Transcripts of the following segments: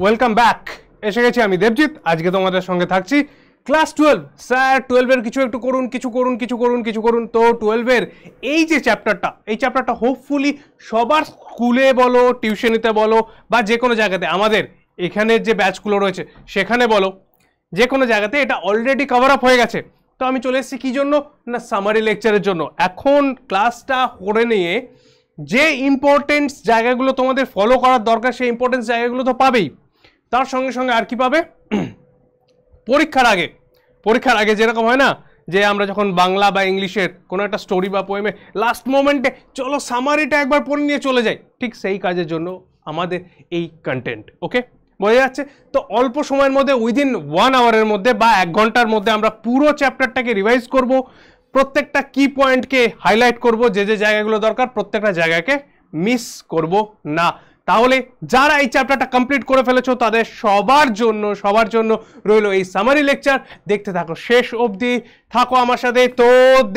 Welcome back এসে গেছি আমি দেবজিৎ আজকে তোমাদের সঙ্গে থাকছি ক্লাস টুয়েলভ স্যার টুয়েলভের কিছু একটু করুন কিছু করুন কিছু করুন কিছু করুন তো টুয়েলভের এই যে চ্যাপ্টারটা এই চ্যাপ্টারটা হোপফুলি সবার স্কুলে বলো টিউশনিতে বলো বা যে কোনো জায়গাতে আমাদের এখানের যে ব্যাচগুলো রয়েছে সেখানে বলো যে কোনো জায়গাতে এটা অলরেডি কভার আপ হয়ে গেছে তো আমি চলে এসেছি কী জন্য না সামারি লেকচারের জন্য এখন ক্লাসটা করে নিয়ে যে ইম্পর্টেন্স জায়গাগুলো তোমাদের ফলো করার দরকার সেই ইম্পর্টেন্স জায়গাগুলো তো পাবেই তার সঙ্গে সঙ্গে আর কি পাবে পরীক্ষার আগে পরীক্ষার আগে যেরকম হয় না যে আমরা যখন বাংলা বা ইংলিশের কোনো একটা স্টোরি বা পোয়েমে লাস্ট মোমেন্টে চলো সামারিটা একবার পড়ে নিয়ে চলে যাই ঠিক সেই কাজের জন্য আমাদের এই কন্টেন্ট ওকে বোঝা যাচ্ছে তো অল্প সময়ের মধ্যে উইদিন ওয়ান আওয়ারের মধ্যে বা এক ঘন্টার মধ্যে আমরা পুরো চ্যাপ্টারটাকে রিভাইজ করব প্রত্যেকটা কি পয়েন্টকে হাইলাইট করব যে যে জায়গাগুলো দরকার প্রত্যেকটা জায়গাকে মিস করব না তাহলে যারা এই চ্যাপ্টারটা কমপ্লিট করে ফেলেছো তাদের সবার জন্য সবার জন্য রইল এই সামারি লেকচার দেখতে থাকো শেষ অবধি থাকো আমার সাথে তো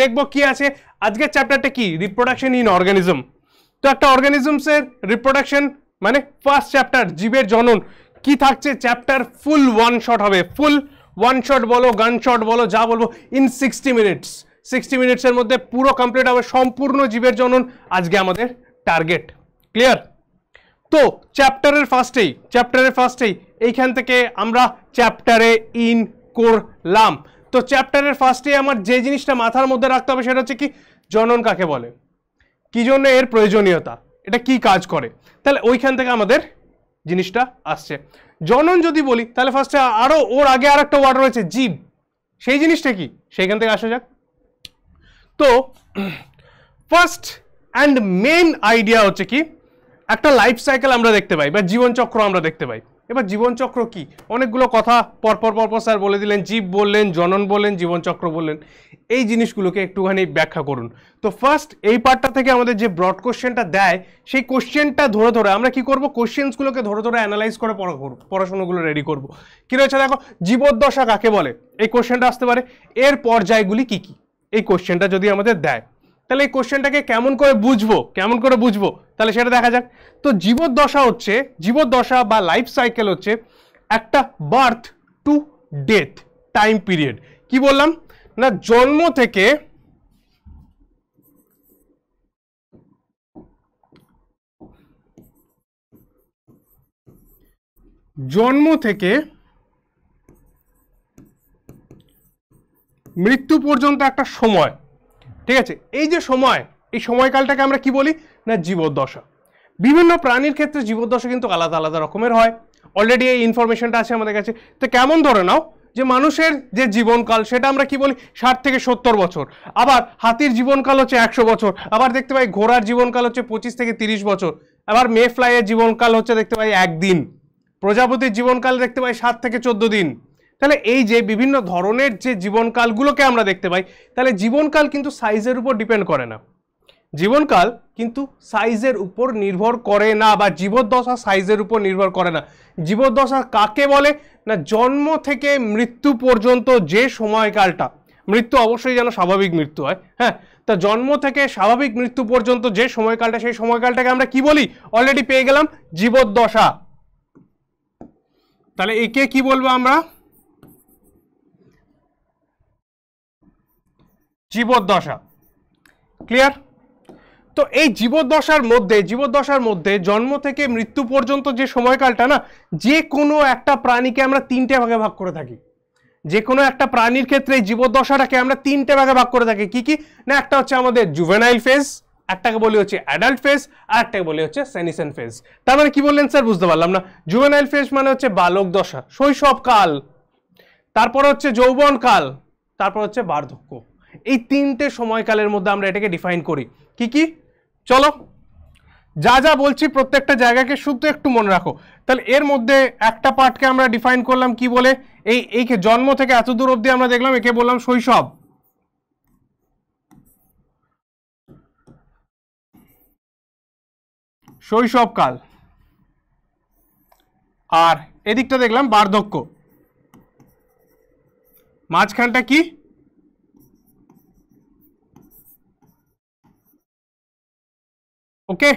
দেখব কি আছে আজকের চ্যাপ্টারটা কি রিপ্রোডাকশন ইন অর্গানিজম তো একটা অর্গানিজমসের রিপ্রোডাকশন মানে ফার্স্ট চ্যাপ্টার জীবের জনন কি থাকছে চ্যাপ্টার ফুল ওয়ান শট হবে ফুল ওয়ান শট বলো গান শট বলো যা বলবো ইন সিক্সটি মিনিটস সিক্সটি মিনিটসের মধ্যে পুরো কমপ্লিট হবে সম্পূর্ণ জীবের জনন আজকে আমাদের টার্গেট ক্লিয়ার তো চ্যাপ্টারের ফার্স্টেই চ্যাপ্টারের ফার্স্টেই এইখান থেকে আমরা চ্যাপ্টারে ইন করলাম তো চ্যাপ্টারের ফার্স্টে আমার যে জিনিসটা মাথার মধ্যে রাখতে হবে সেটা হচ্ছে কি জনন কাকে বলে কি জন্য এর প্রয়োজনীয়তা এটা কি কাজ করে তাহলে ওইখান থেকে আমাদের জিনিসটা আসছে জনন যদি বলি তাহলে ফার্স্টে আরও ওর আগে আর একটা ওয়ার্ড রয়েছে জীব সেই জিনিসটা কি সেইখান থেকে আসা যাক তো ফার্স্ট অ্যান্ড মেন আইডিয়া হচ্ছে কি একটা লাইফ সাইকেল আমরা দেখতে পাই বা জীবনচক্র আমরা দেখতে পাই এবার জীবনচক্র কি অনেকগুলো কথা পরপর পরপর স্যার বলে দিলেন জীব বললেন জনন বললেন জীবনচক্র বললেন এই জিনিসগুলোকে একটুখানি ব্যাখ্যা করুন তো ফার্স্ট এই পার্টটা থেকে আমাদের যে ব্রড কোশ্চেনটা দেয় সেই কোশ্চেনটা ধরে ধরে আমরা কি করব কোশ্চেন্সগুলোকে ধরে ধরে অ্যানালাইজ করে পড়া পড়াশোনাগুলো রেডি করব কী রয়েছে দেখো জীবদ্দশা কাকে বলে এই কোশ্চেনটা আসতে পারে এর পর্যায়গুলি কী কী এই কোশ্চেনটা যদি আমাদের দেয় তাহলে এই কোশ্চেনটাকে কেমন করে বুঝবো কেমন করে বুঝবো তাহলে সেটা দেখা যাক তো জীবদ্দশা হচ্ছে জীবদ্দশা বা লাইফ সাইকেল হচ্ছে একটা birth to death time period কি বললাম না জন্ম থেকে জন্ম থেকে মৃত্যু পর্যন্ত একটা সময় ঠিক আছে এই যে সময় এই সময়কালটাকে আমরা কি বলি না জীবদ্দশা বিভিন্ন প্রাণীর ক্ষেত্রে জীবদ্দশা কিন্তু আলাদা আলাদা রকমের হয় অলরেডি এই ইনফরমেশনটা আছে আমাদের কাছে তো কেমন ধরে নাও যে মানুষের যে জীবনকাল সেটা আমরা কি বলি ষাট থেকে সত্তর বছর আবার হাতির জীবনকাল হচ্ছে একশো বছর আবার দেখতে পাই ঘোড়ার জীবনকাল হচ্ছে পঁচিশ থেকে তিরিশ বছর আবার মে ফ্লাইয়ের জীবনকাল হচ্ছে দেখতে পাই একদিন প্রজাপতির জীবনকাল দেখতে পাই সাত থেকে চোদ্দ দিন তাহলে এই যে বিভিন্ন ধরনের যে জীবনকালগুলোকে আমরা দেখতে পাই তাহলে জীবনকাল কিন্তু সাইজের উপর ডিপেন্ড করে না জীবনকাল কিন্তু সাইজের উপর নির্ভর করে না বা জীবদ্দশা সাইজের উপর নির্ভর করে না জীবদ্দশা কাকে বলে না জন্ম থেকে মৃত্যু পর্যন্ত যে সময়কালটা মৃত্যু অবশ্যই যেন স্বাভাবিক মৃত্যু হয় হ্যাঁ তা জন্ম থেকে স্বাভাবিক মৃত্যু পর্যন্ত যে সময়কালটা সেই সময়কালটাকে আমরা কি বলি অলরেডি পেয়ে গেলাম জীবদ্দশা তাহলে একে কি বলবো আমরা জীবদ্দশা ক্লিয়ার তো এই জীবদ্দশার মধ্যে জীবদ্দশার মধ্যে জন্ম থেকে মৃত্যু পর্যন্ত যে সময়কালটা না যে কোনো একটা প্রাণীকে আমরা তিনটে ভাগে ভাগ করে থাকি যে কোনো একটা প্রাণীর ক্ষেত্রে এই জীবদ্দশাটাকে আমরা তিনটে ভাগে ভাগ করে থাকি কি কি না একটা হচ্ছে আমাদের জুভেনাইল ফেজ একটাকে বলি হচ্ছে অ্যাডাল্ট ফেজ আর একটাকে বলি হচ্ছে স্যানিসেন ফেজ তার মানে কি বললেন স্যার বুঝতে পারলাম না জুভেনাইল ফেজ মানে হচ্ছে বালক দশা কাল তারপর হচ্ছে যৌবনকাল তারপর হচ্ছে বার্ধক্য এই তিনটে সময়কালের মধ্যে আমরা এটাকে ডিফাইন করি কি কি চলো যা যা বলছি প্রত্যেকটা জায়গাকে শুধু একটু মনে রাখো তাহলে এর মধ্যে একটা পার্টকে আমরা ডিফাইন করলাম কি বলে এই এই জন্ম থেকে এত দূর অবধি আমরা দেখলাম একে বললাম শৈশব শৈশবকাল আর এদিকটা দেখলাম বার্ধক্য মাঝখানটা কি okay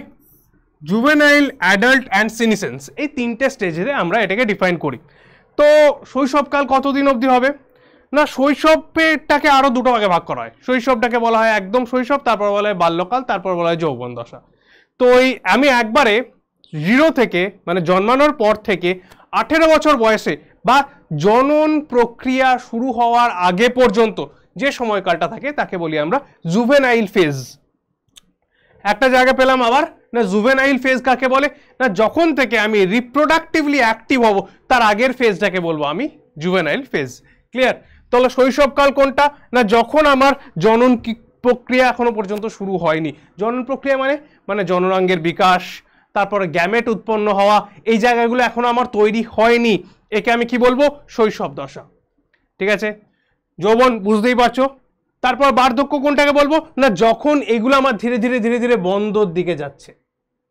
juvenile adult and senescence এই তিনটে স্টেজে আমরা এটাকে ডিফাইন করি তো শৈশবকাল কতদিন অবধি হবে না শৈশবটাকে আরও দুটো ভাগে ভাগ করা হয় শৈশবটাকে বলা হয় একদম শৈশব তারপর বলা হয় বাল্যকাল তারপর বলা হয় যৌবন দশা তো এই আমি একবারে জিরো থেকে মানে জন্মানোর পর থেকে আঠেরো বছর বয়সে বা জনন প্রক্রিয়া শুরু হওয়ার আগে পর্যন্ত যে সময়কালটা থাকে তাকে বলি আমরা জুভেনাইল ফেজ একটা জায়গা পেলাম আবার না জুভেনাইল ফেজ কাকে বলে না যখন থেকে আমি রিপ্রোডাক্টিভলি অ্যাক্টিভ হব তার আগের ফেজটাকে বলবো আমি জুভেনাইল ফেজ ক্লিয়ার তাহলে শৈশবকাল কোনটা না যখন আমার জনন প্রক্রিয়া এখনও পর্যন্ত শুরু হয়নি জনন প্রক্রিয়া মানে মানে জননাঙ্গের বিকাশ তারপরে গ্যামেট উৎপন্ন হওয়া এই জায়গাগুলো এখনো আমার তৈরি হয়নি একে আমি কি বলবো শৈশব দশা ঠিক আছে যৌবন বুঝতেই পারছো তারপর বার্ধক্য কোনটাকে বলবো না যখন এগুলো আমার ধীরে ধীরে ধীরে ধীরে বন্ধর দিকে যাচ্ছে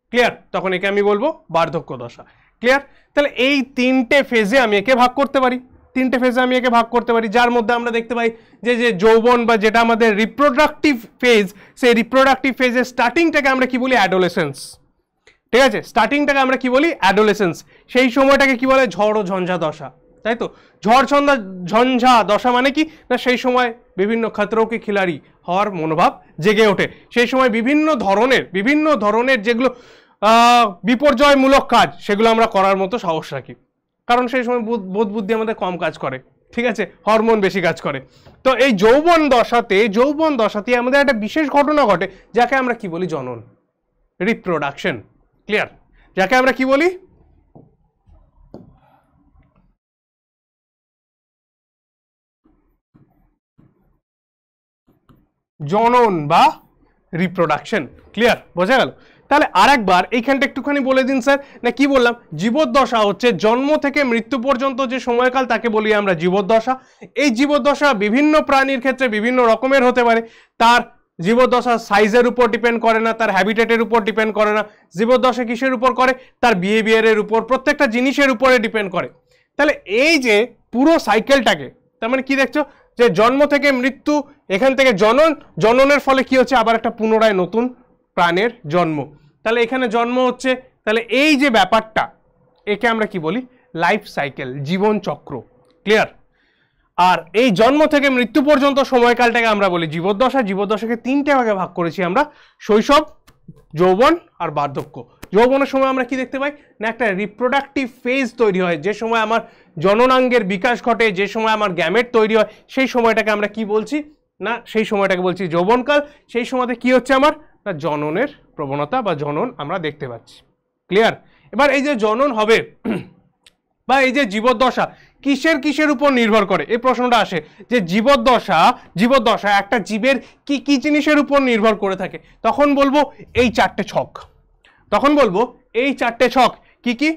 ক্লিয়ার তখন একে আমি বলবো বার্ধক্য দশা ক্লিয়ার তাহলে এই তিনটে ফেজে আমি একে ভাগ করতে পারি তিনটে ফেজে আমি একে ভাগ করতে পারি যার মধ্যে আমরা দেখতে পাই যে যে যৌবন বা যেটা আমাদের রিপ্রোডাক্টিভ ফেজ সেই রিপ্রোডাক্টিভ ফেজের স্টার্টিংটাকে আমরা কি বলি অ্যাডোলেসেন্স ঠিক আছে স্টার্টিংটাকে আমরা কি বলি অ্যাডোলেসেন্স সেই সময়টাকে কি বলে ঝড় ও ঝঞ্ঝা দশা তাই তো ঝড়ছন্দা ঝঞ্ঝা দশা মানে কি না সেই সময় বিভিন্ন ক্ষেত্রকে খিলাড়ি হওয়ার মনোভাব জেগে ওঠে সেই সময় বিভিন্ন ধরনের বিভিন্ন ধরনের যেগুলো বিপর্যয়মূলক কাজ সেগুলো আমরা করার মতো সাহস রাখি কারণ সেই সময় বোধ বুদ্ধি আমাদের কম কাজ করে ঠিক আছে হরমোন বেশি কাজ করে তো এই যৌবন দশাতে যৌবন দশাতে আমাদের একটা বিশেষ ঘটনা ঘটে যাকে আমরা কি বলি জনন রিপ্রোডাকশন ক্লিয়ার যাকে আমরা কি বলি জনন বা রিপ্রোডাকশন ক্লিয়ার বোঝা গেল তাহলে আর একবার এইখানটা একটুখানি বলে দিন স্যার না কি বললাম জীবদ্দশা হচ্ছে জন্ম থেকে মৃত্যু পর্যন্ত যে সময়কাল তাকে বলি আমরা জীবদ্দশা এই জীবদ্দশা বিভিন্ন প্রাণীর ক্ষেত্রে বিভিন্ন রকমের হতে পারে তার জীবদ্দশা সাইজের উপর ডিপেন্ড করে না তার হ্যাবিটেটের উপর ডিপেন্ড করে না জীবদ্দশা কিসের উপর করে তার বিহেভিয়ারের উপর প্রত্যেকটা জিনিসের উপরে ডিপেন্ড করে তাহলে এই যে পুরো সাইকেলটাকে তার মানে কি দেখছো যে জন্ম থেকে মৃত্যু এখান থেকে জনন জননের ফলে কি হচ্ছে আবার একটা পুনরায় নতুন প্রাণের জন্ম তাহলে এখানে জন্ম হচ্ছে তাহলে এই যে ব্যাপারটা একে আমরা কি বলি লাইফ সাইকেল জীবন চক্র ক্লিয়ার আর এই জন্ম থেকে মৃত্যু পর্যন্ত সময়কালটাকে আমরা বলি জীবদ্দশা জীবদ্দশাকে তিনটে ভাগে ভাগ করেছি আমরা শৈশব যৌবন আর বার্ধক্য যৌবনের সময় আমরা কি দেখতে পাই না একটা রিপ্রোডাক্টিভ ফেজ তৈরি হয় যে সময় আমার জননাঙ্গের বিকাশ ঘটে যে সময় আমার গ্যামেট তৈরি হয় সেই সময়টাকে আমরা কি বলছি না সেই সময়টাকে বলছি যৌবনকাল সেই সময়তে কি হচ্ছে আমার না জননের প্রবণতা বা জনন আমরা দেখতে পাচ্ছি ক্লিয়ার এবার এই যে জনন হবে বা এই যে জীবদ্দশা কিসের কিসের উপর নির্ভর করে এই প্রশ্নটা আসে যে জীবদ্দশা জীবদ্দশা একটা জীবের কি কি জিনিসের উপর নির্ভর করে থাকে তখন বলবো এই চারটে ছক তখন বলবো এই চারটে ছক কি কি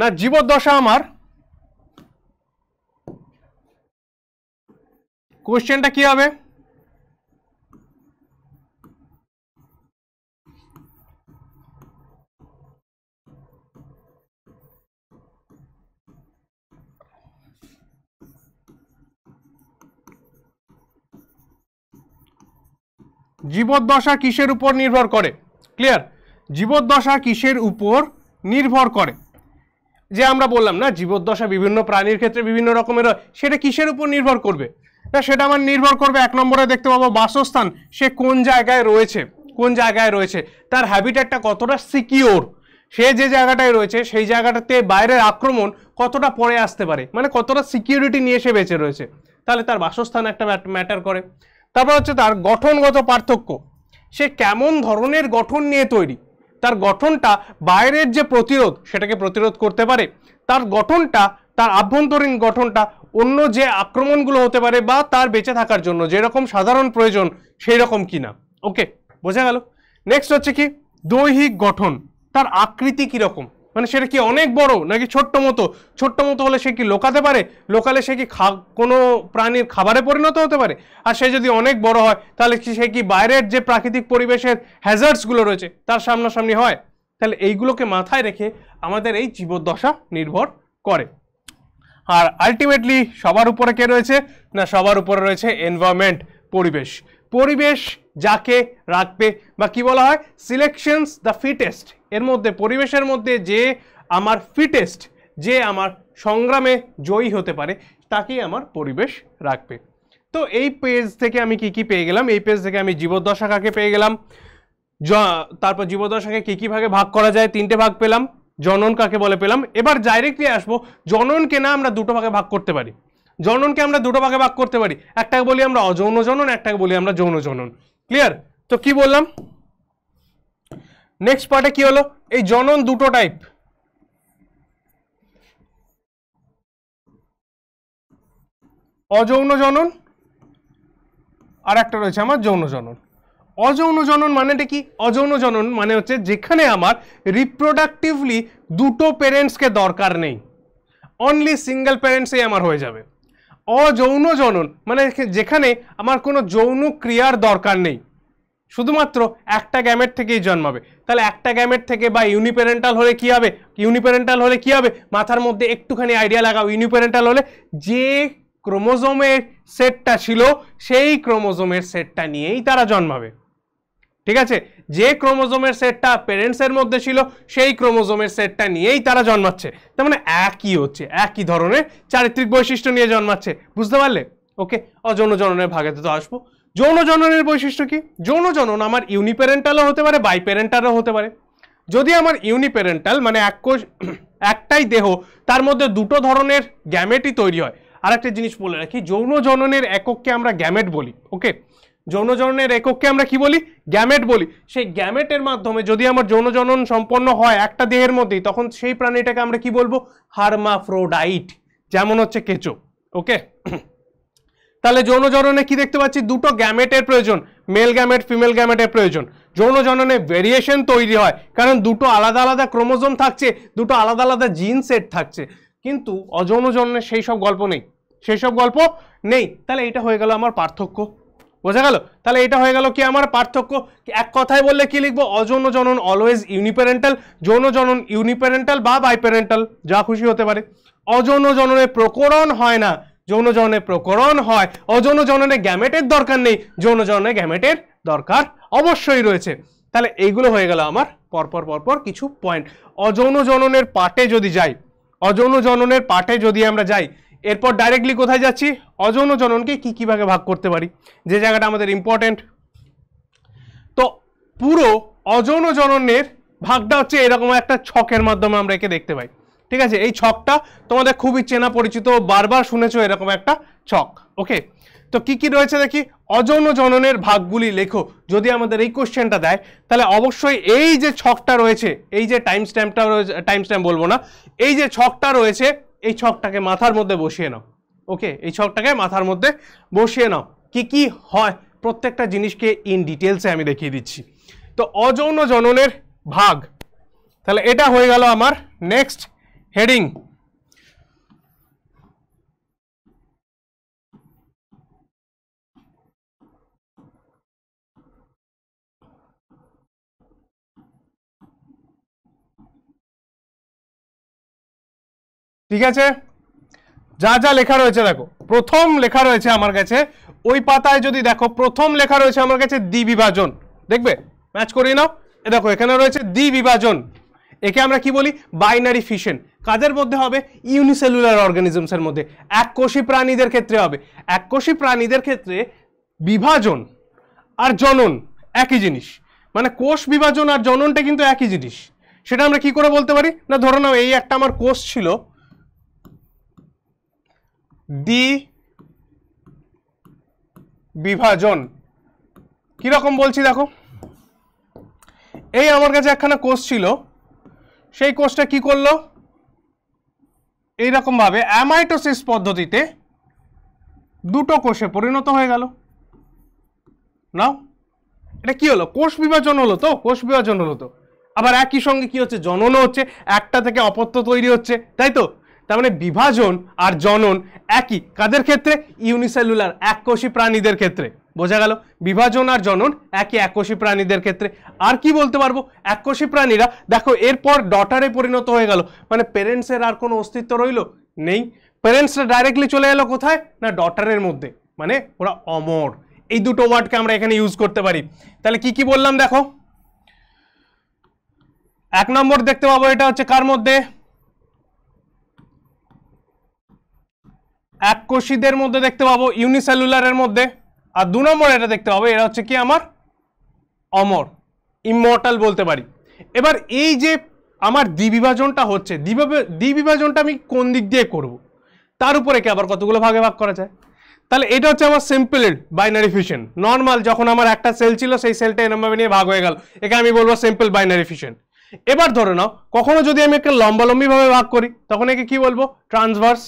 না জীবদ্দশা আমার কোশ্চেনটা কি হবে জীবদ্দশা কিসের উপর নির্ভর করে ক্লিয়ার জীবদ্দশা কিসের উপর নির্ভর করে যে আমরা বললাম না জীবদ্দশা বিভিন্ন প্রাণীর ক্ষেত্রে বিভিন্ন রকমের সেটা কিসের উপর নির্ভর করবে সেটা আমার নির্ভর করবে এক নম্বরে দেখতে পাবো বাসস্থান সে কোন জায়গায় রয়েছে কোন জায়গায় রয়েছে তার হ্যাবিটেটটা কতটা সিকিওর সে যে জায়গাটায় রয়েছে সেই জায়গাটাতে বাইরের আক্রমণ কতটা পরে আসতে পারে মানে কতটা সিকিউরিটি নিয়ে সে বেঁচে রয়েছে তাহলে তার বাসস্থান একটা ম্যাটার করে তারপর হচ্ছে তার গঠনগত পার্থক্য সে কেমন ধরনের গঠন নিয়ে তৈরি তার গঠনটা বাইরের যে প্রতিরোধ সেটাকে প্রতিরোধ করতে পারে তার গঠনটা তার আভ্যন্তরীণ গঠনটা অন্য যে আক্রমণগুলো হতে পারে বা তার বেঁচে থাকার জন্য যেরকম সাধারণ প্রয়োজন সেই রকম কিনা ওকে বোঝা গেল নেক্সট হচ্ছে কি দৈহিক গঠন তার আকৃতি কীরকম মানে সেটা কি অনেক বড় নাকি ছোট্ট মতো ছোট্ট মতো হলে সে কি লোকাতে পারে লোকালে সে কি খা কোনো প্রাণীর খাবারে পরিণত হতে পারে আর সে যদি অনেক বড় হয় তাহলে কি সে কি বাইরের যে প্রাকৃতিক পরিবেশের হ্যাজার্ডসগুলো রয়েছে তার সামনাসামনি হয় তাহলে এইগুলোকে মাথায় রেখে আমাদের এই জীবদ্দশা নির্ভর করে আর আলটিমেটলি সবার উপরে কে রয়েছে না সবার উপরে রয়েছে এনভায়রনমেন্ট পরিবেশ পরিবেশ যাকে রাখবে বা কি বলা হয় সিলেকশনস দ্য ফিটেস্ট এর মধ্যে পরিবেশের মধ্যে যে আমার ফিটেস্ট যে আমার সংগ্রামে জয়ী হতে পারে তাকেই আমার পরিবেশ রাখবে তো এই পেজ থেকে আমি কি কি পেয়ে গেলাম এই পেজ থেকে আমি জীবদ্দশাকাকে পেয়ে গেলাম তারপর জীবদ্দশাকে কী কী ভাগে ভাগ করা যায় তিনটে ভাগ পেলাম জনন কাকে বলে পেলাম এবার ডাইরেক্টলি আসবো জননকে না আমরা দুটো ভাগে ভাগ করতে পারি জননকে আমরা দুটো ভাগে ভাগ করতে পারি একটাকে বলি আমরা অযৌন জনন একটাকে বলি আমরা যৌন জনন ক্লিয়ার তো কি বললাম নেক্সট পার্টে কি হলো এই জনন দুটো টাইপ অযৌন জনন আর একটা রয়েছে আমার যৌন জনন অযৌন জনন মানেটা কি অযৌন জনন মানে হচ্ছে যেখানে আমার রিপ্রোডাক্টিভলি দুটো প্যারেন্টসকে দরকার নেই অনলি সিঙ্গেল প্যারেন্টসেই আমার হয়ে যাবে অযৌন জনন মানে যেখানে আমার কোনো যৌন ক্রিয়ার দরকার নেই শুধুমাত্র একটা গ্যামেট থেকেই জন্মাবে তাহলে একটা গ্যামেট থেকে বা ইউনিপ্যারেন্টাল হলে কি হবে ইউনিপ্যারেন্টাল হলে কি হবে মাথার মধ্যে একটুখানি আইডিয়া লাগাও ইউনিপ্যারেন্টাল হলে যে ক্রোমোজোমের সেটটা ছিল সেই ক্রোমোজোমের সেটটা নিয়েই তারা জন্মাবে ঠিক আছে যে ক্রোমোজোমের সেটটা প্যারেন্টসের মধ্যে ছিল সেই ক্রোমোজোমের সেটটা নিয়েই তারা জন্মাচ্ছে তার মানে একই হচ্ছে একই ধরনের চারিত্রিক বৈশিষ্ট্য নিয়ে জন্মাচ্ছে বুঝতে পারলে ওকে অযৌন জননের ভাগেতে তো আসবো যৌন জননের বৈশিষ্ট্য কি যৌন জনন আমার ইউনিপ্যারেন্টালও হতে পারে বাইপ্যারেন্টালও হতে পারে যদি আমার ইউনিপ্যারেন্টাল মানে এক কোষ একটাই দেহ তার মধ্যে দুটো ধরনের গ্যামেটই তৈরি হয় আর একটা জিনিস বলে রাখি যৌন জননের একককে আমরা গ্যামেট বলি ওকে যৌনজননের এককে আমরা কি বলি গ্যামেট বলি সেই গ্যামেটের মাধ্যমে যদি আমার যৌনজনন সম্পন্ন হয় একটা দেহের মধ্যেই তখন সেই প্রাণীটাকে আমরা কি বলবো হারমাফ্রোডাইট যেমন হচ্ছে কেঁচো ওকে তাহলে যৌনজননে কি দেখতে পাচ্ছি দুটো গ্যামেটের প্রয়োজন মেল গ্যামেট ফিমেল গ্যামেটের প্রয়োজন যৌনজননে ভেরিয়েশন তৈরি হয় কারণ দুটো আলাদা আলাদা ক্রোমোজোম থাকছে দুটো আলাদা আলাদা জিন সেট থাকছে কিন্তু অযৌনজননে সেই সব গল্প নেই সেই সব গল্প নেই তাহলে এটা হয়ে গেল আমার পার্থক্য বোঝা গেল তাহলে এটা হয়ে গেল কি আমার পার্থক্য এক কথায় বললে কি লিখবো অযৌন জনন অলওয়েজ ইউনিপ্যারেন্টাল যৌন জনন ইউনিপ্যারেন্টাল বা বাইপ্যারেন্টাল যা খুশি হতে পারে অযৌন জননে প্রকরণ হয় না যৌন জননে প্রকরণ হয় অযৌন জননে গ্যামেটের দরকার নেই যৌন জননে গ্যামেটের দরকার অবশ্যই রয়েছে তাহলে এইগুলো হয়ে গেল আমার পরপর পরপর কিছু পয়েন্ট অযৌন জননের পাটে যদি যাই অযৌন জননের পাটে যদি আমরা যাই এরপর ডাইরেক্টলি কোথায় যাচ্ছি অজন ও জননকে কী কী ভাগে ভাগ করতে পারি যে জায়গাটা আমাদের ইম্পর্ট্যান্ট তো পুরো অজন ও জননের ভাগটা হচ্ছে এরকম একটা ছকের মাধ্যমে আমরা একে দেখতে পাই ঠিক আছে এই ছকটা তোমাদের খুবই চেনা পরিচিত বারবার শুনেছো এরকম একটা ছক ওকে তো কি কি রয়েছে দেখি অযৌন জননের ভাগগুলি লেখো যদি আমাদের এই কোশ্চেনটা দেয় তাহলে অবশ্যই এই যে ছকটা রয়েছে এই যে টাইম স্ট্যাম্পটা রয়েছে টাইম স্ট্যাম্প বলবো না এই যে ছকটা রয়েছে এই ছকটাকে মাথার মধ্যে বসিয়ে নাও ওকে এই ছকটাকে মাথার মধ্যে বসিয়ে নাও কি কি হয় প্রত্যেকটা জিনিসকে ইন ডিটেলসে আমি দেখিয়ে দিচ্ছি তো অযৌন জননের ভাগ তাহলে এটা হয়ে গেল আমার নেক্সট হেডিং ঠিক আছে যা যা লেখা রয়েছে দেখো প্রথম লেখা রয়েছে আমার কাছে ওই পাতায় যদি দেখো প্রথম লেখা রয়েছে আমার কাছে দ্বিবিভাজন দেখবে ম্যাচ করিয়ে নাও এ দেখো এখানে রয়েছে দ্বিবিভাজন একে আমরা কি বলি বাইনারি ফিশন কাদের মধ্যে হবে ইউনিসেলুলার অর্গানিজমসের মধ্যে এককোষী প্রাণীদের ক্ষেত্রে হবে এককোষী প্রাণীদের ক্ষেত্রে বিভাজন আর জনন একই জিনিস মানে কোষ বিভাজন আর জননটা কিন্তু একই জিনিস সেটা আমরা কি করে বলতে পারি না ধরে নাও এই একটা আমার কোষ ছিল দ্বি বিভাজন কীরকম বলছি দেখো এই আমার কাছে একখানা কোষ ছিল সেই কোষটা কি করলো এইরকমভাবে অ্যামাইটোসিস পদ্ধতিতে দুটো কোষে পরিণত হয়ে গেল নাও এটা কি হলো কোষ বিভাজন হলো তো কোষ বিভাজন হলো তো আবার একই সঙ্গে কি হচ্ছে জননও হচ্ছে একটা থেকে অপত্য তৈরি হচ্ছে তাই তো তার মানে বিভাজন আর জনন একই কাদের ক্ষেত্রে ইউনিসেলুলার এককোষী প্রাণীদের ক্ষেত্রে বোঝা গেল বিভাজন আর জনন একই এককোষী প্রাণীদের ক্ষেত্রে আর কি বলতে পারবো এককোষী প্রাণীরা দেখো এরপর ডটারে পরিণত হয়ে গেল মানে প্যারেন্টসের আর কোনো অস্তিত্ব রইল নেই প্যারেন্টসরা ডাইরেক্টলি চলে এলো কোথায় না ডটারের মধ্যে মানে ওরা অমর এই দুটো ওয়ার্ডকে আমরা এখানে ইউজ করতে পারি তাহলে কি কি বললাম দেখো এক নম্বর দেখতে পাবো এটা হচ্ছে কার মধ্যে এককোষীদের মধ্যে দেখতে পাবো ইউনিসেলুলারের মধ্যে আর দু নম্বর এটা দেখতে পাবো এরা হচ্ছে কি আমার অমর ইমর্টাল বলতে পারি এবার এই যে আমার দ্বিবিভাজনটা হচ্ছে দ্বিবিভাজনটা আমি কোন দিক দিয়ে করব। তার উপরে কি আবার কতগুলো ভাগে ভাগ করা যায় তাহলে এটা হচ্ছে আমার সিম্পল বাইনারি ফিশন নর্মাল যখন আমার একটা সেল ছিল সেই সেলটা এরমভাবে নিয়ে ভাগ হয়ে গেল একে আমি বলবো সিম্পল বাইনারি ফিশন এবার ধরে নাও কখনো যদি আমি একটা লম্বালম্বিভাবে ভাগ করি তখন একে কি বলবো ট্রান্সভার্স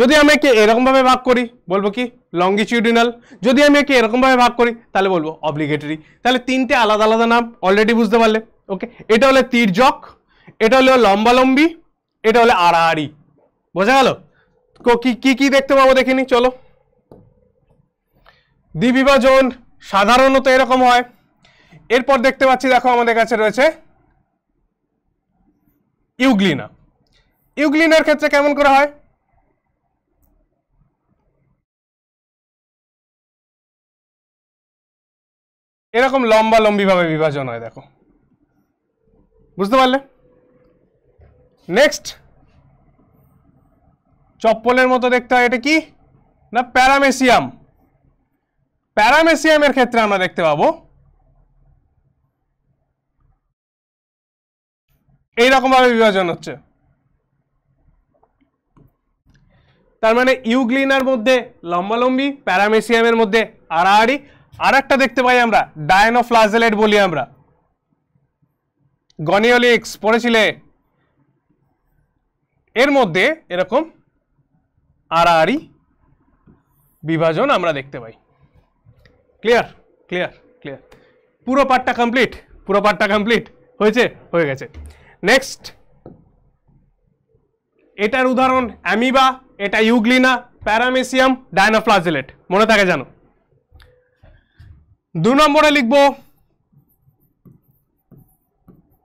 যদি আমি একে এরকমভাবে ভাগ করি বলবো কি লঙ্গিচিউডিনাল যদি আমি একে এরকমভাবে ভাগ করি তাহলে বলবো অব্লিগেটরি তাহলে তিনটে আলাদা আলাদা নাম অলরেডি বুঝতে পারলে ওকে এটা হলে তীর্যক এটা হলো লম্বালম্বি এটা হলে আড়াআড়ি বোঝা গেল কি কি দেখতে পাবো দেখিনি চলো দ্বিবিভাজন সাধারণত এরকম হয় এরপর দেখতে পাচ্ছি দেখো আমাদের কাছে রয়েছে ইউগ্লিনা ইউগ্লিনার ক্ষেত্রে কেমন করে হয় এরকম লম্বা লম্বিভাবে বিভাজন হয় দেখো বুঝতে পারলে নেক্সট চপ্পলের মতো দেখতে হয় এটা কি না প্যারামেসিয়াম প্যারামেসিয়ামের ক্ষেত্রে আমরা দেখতে পাবো এইরকমভাবে বিভাজন হচ্ছে তার মানে ইউগ্লিনার মধ্যে লম্বালম্বি প্যারামেসিয়ামের মধ্যে আড়াআড়ি আর একটা দেখতে পাই আমরা ডায়নোফ্লাজেলেট বলি আমরা গনিওলিক্স পড়েছিলে এর মধ্যে এরকম আড়াআড়ি বিভাজন আমরা দেখতে পাই ক্লিয়ার ক্লিয়ার ক্লিয়ার পুরো পার্টটা কমপ্লিট পুরো পার্টটা কমপ্লিট হয়েছে হয়ে গেছে নেক্সট এটার উদাহরণ অ্যামিবা এটা ইউগ্লিনা প্যারামেসিয়াম ডায়নোফ্লাজেলেট মনে থাকে জানো দু নম্বরে লিখব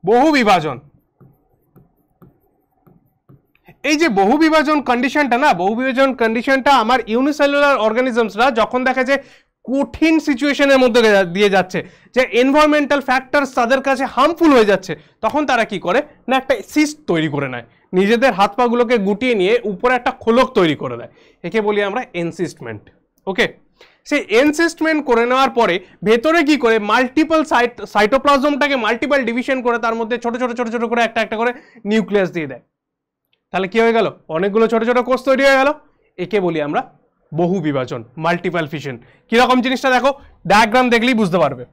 বহু বিভাজন এই যে বহু বিভাজন কন্ডিশনটা না বহু বিভাজন কন্ডিশনটা আমার ইউনিসেলুলার অর্গানিজমসরা যখন দেখা যে কঠিন সিচুয়েশনের মধ্যে দিয়ে যাচ্ছে যে এনভায়রনমেন্টাল ফ্যাক্টর তাদের কাছে হার্মফুল হয়ে যাচ্ছে তখন তারা কি করে না একটা সিস্ট তৈরি করে নেয় নিজেদের হাত পাগুলোকে গুটিয়ে নিয়ে উপরে একটা খোলক তৈরি করে দেয় একে বলি আমরা এনসিস্টমেন্ট ওকে সেই এনসিস্টমেন্ট করে নেওয়ার পরে ভেতরে কি করে মাল্টিপল সাইট সাইটোপ্লাজমটাকে মাল্টিপল ডিভিশন করে তার মধ্যে ছোট ছোট ছোট ছোট করে একটা একটা করে নিউক্লিয়াস দিয়ে দেয় তাহলে কি হয়ে গেল অনেকগুলো ছোট ছোট কোষ তৈরি হয়ে গেল একে বলি আমরা বহু বিভাজন মাল্টিপাল ফিশন কীরকম জিনিসটা দেখো ডায়াগ্রাম দেখলেই বুঝতে পারবে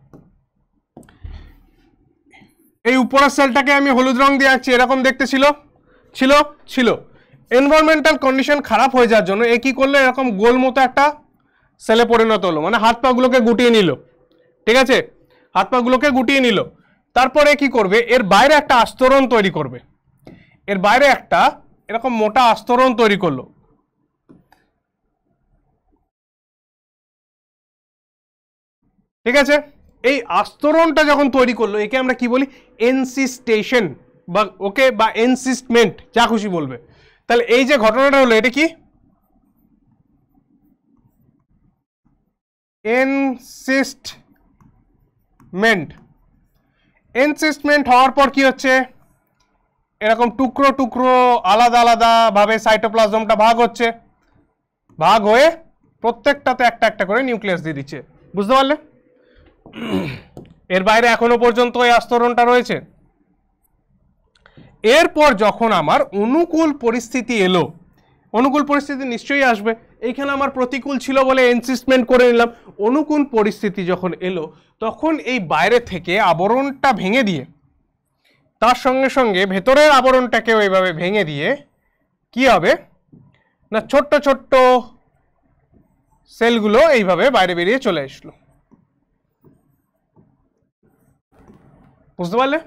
এই উপরের সেলটাকে আমি হলুদ রং দিয়ে আছি এরকম দেখতে ছিল ছিল ছিল এনভায়রনমেন্টাল কন্ডিশন খারাপ হয়ে যাওয়ার জন্য এ কী করলো এরকম গোল মতো একটা সেলে পরিণত হলো মানে হাত পাগুলোকে গুটিয়ে নিল ঠিক আছে হাত পাগুলোকে গুটিয়ে নিল তারপরে কি করবে এর বাইরে একটা আস্তরণ তৈরি করবে এর বাইরে একটা এরকম মোটা আস্তরণ তৈরি করলো ঠিক আছে এই আস্তরণটা যখন তৈরি করলো একে আমরা কি বলি এনসিস্টেশন বা ওকে বা এনসিস্টমেন্ট যা খুশি বলবে তাহলে এই যে ঘটনাটা হলো এটা কি এনসিস্টমেন্ট এনসিস্টমেন্ট হওয়ার পর কি হচ্ছে এরকম টুকরো টুকরো আলাদা আলাদাভাবে সাইটোপ্লাজমটা ভাগ হচ্ছে ভাগ হয়ে প্রত্যেকটাতে একটা একটা করে নিউক্লিয়াস দিয়ে দিচ্ছে বুঝতে পারলে এর বাইরে এখনো পর্যন্ত ওই আস্তরণটা রয়েছে এরপর যখন আমার অনুকূল পরিস্থিতি এলো অনুকূল পরিস্থিতি নিশ্চয়ই আসবে এইখানে আমার প্রতিকূল ছিল বলে এনসিস্টমেন্ট করে নিলাম অনুকূল পরিস্থিতি যখন এলো তখন এই বাইরে থেকে আবরণটা ভেঙে দিয়ে তার সঙ্গে সঙ্গে ভেতরের আবরণটাকেও এইভাবে ভেঙে দিয়ে কি হবে না ছোট্ট ছোট্ট সেলগুলো এইভাবে বাইরে বেরিয়ে চলে আসলো বুঝতে পারলে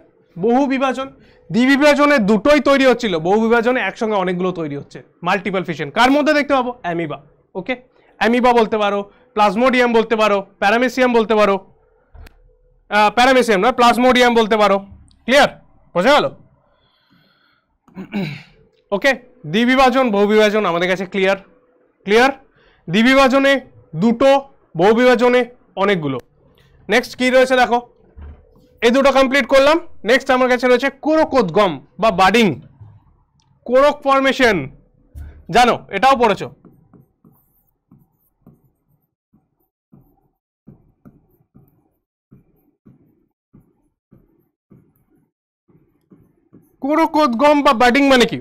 বহু বিভাজন দ্বিবিভাজনে দুটোই তৈরি হচ্ছিল বহু বিভাজনে একসঙ্গে অনেকগুলো তৈরি হচ্ছে মাল্টিপল ফিশন কার মধ্যে দেখতে পাবো অ্যামিবা ওকে অ্যামিবা বলতে পারো প্লাজমোডিয়াম বলতে পারো প্যারামেসিয়াম বলতে পারো প্যারামেসিয়াম না প্লাজমোডিয়াম বলতে পারো ক্লিয়ার বোঝা গেল ওকে দ্বিবিভাজন বহু বিভাজন আমাদের কাছে ক্লিয়ার ক্লিয়ার দ্বিবিভাজনে দুটো বহু বিভাজনে অনেকগুলো নেক্সট কি রয়েছে দেখো এই দুটো কমপ্লিট করলাম নেক্সট আমার কাছে রয়েছে কোরকোদগম বা বাডিং কোরক ফরমেশন জানো এটাও পড়েছ কোরকোদগম বা বাডিং মানে কি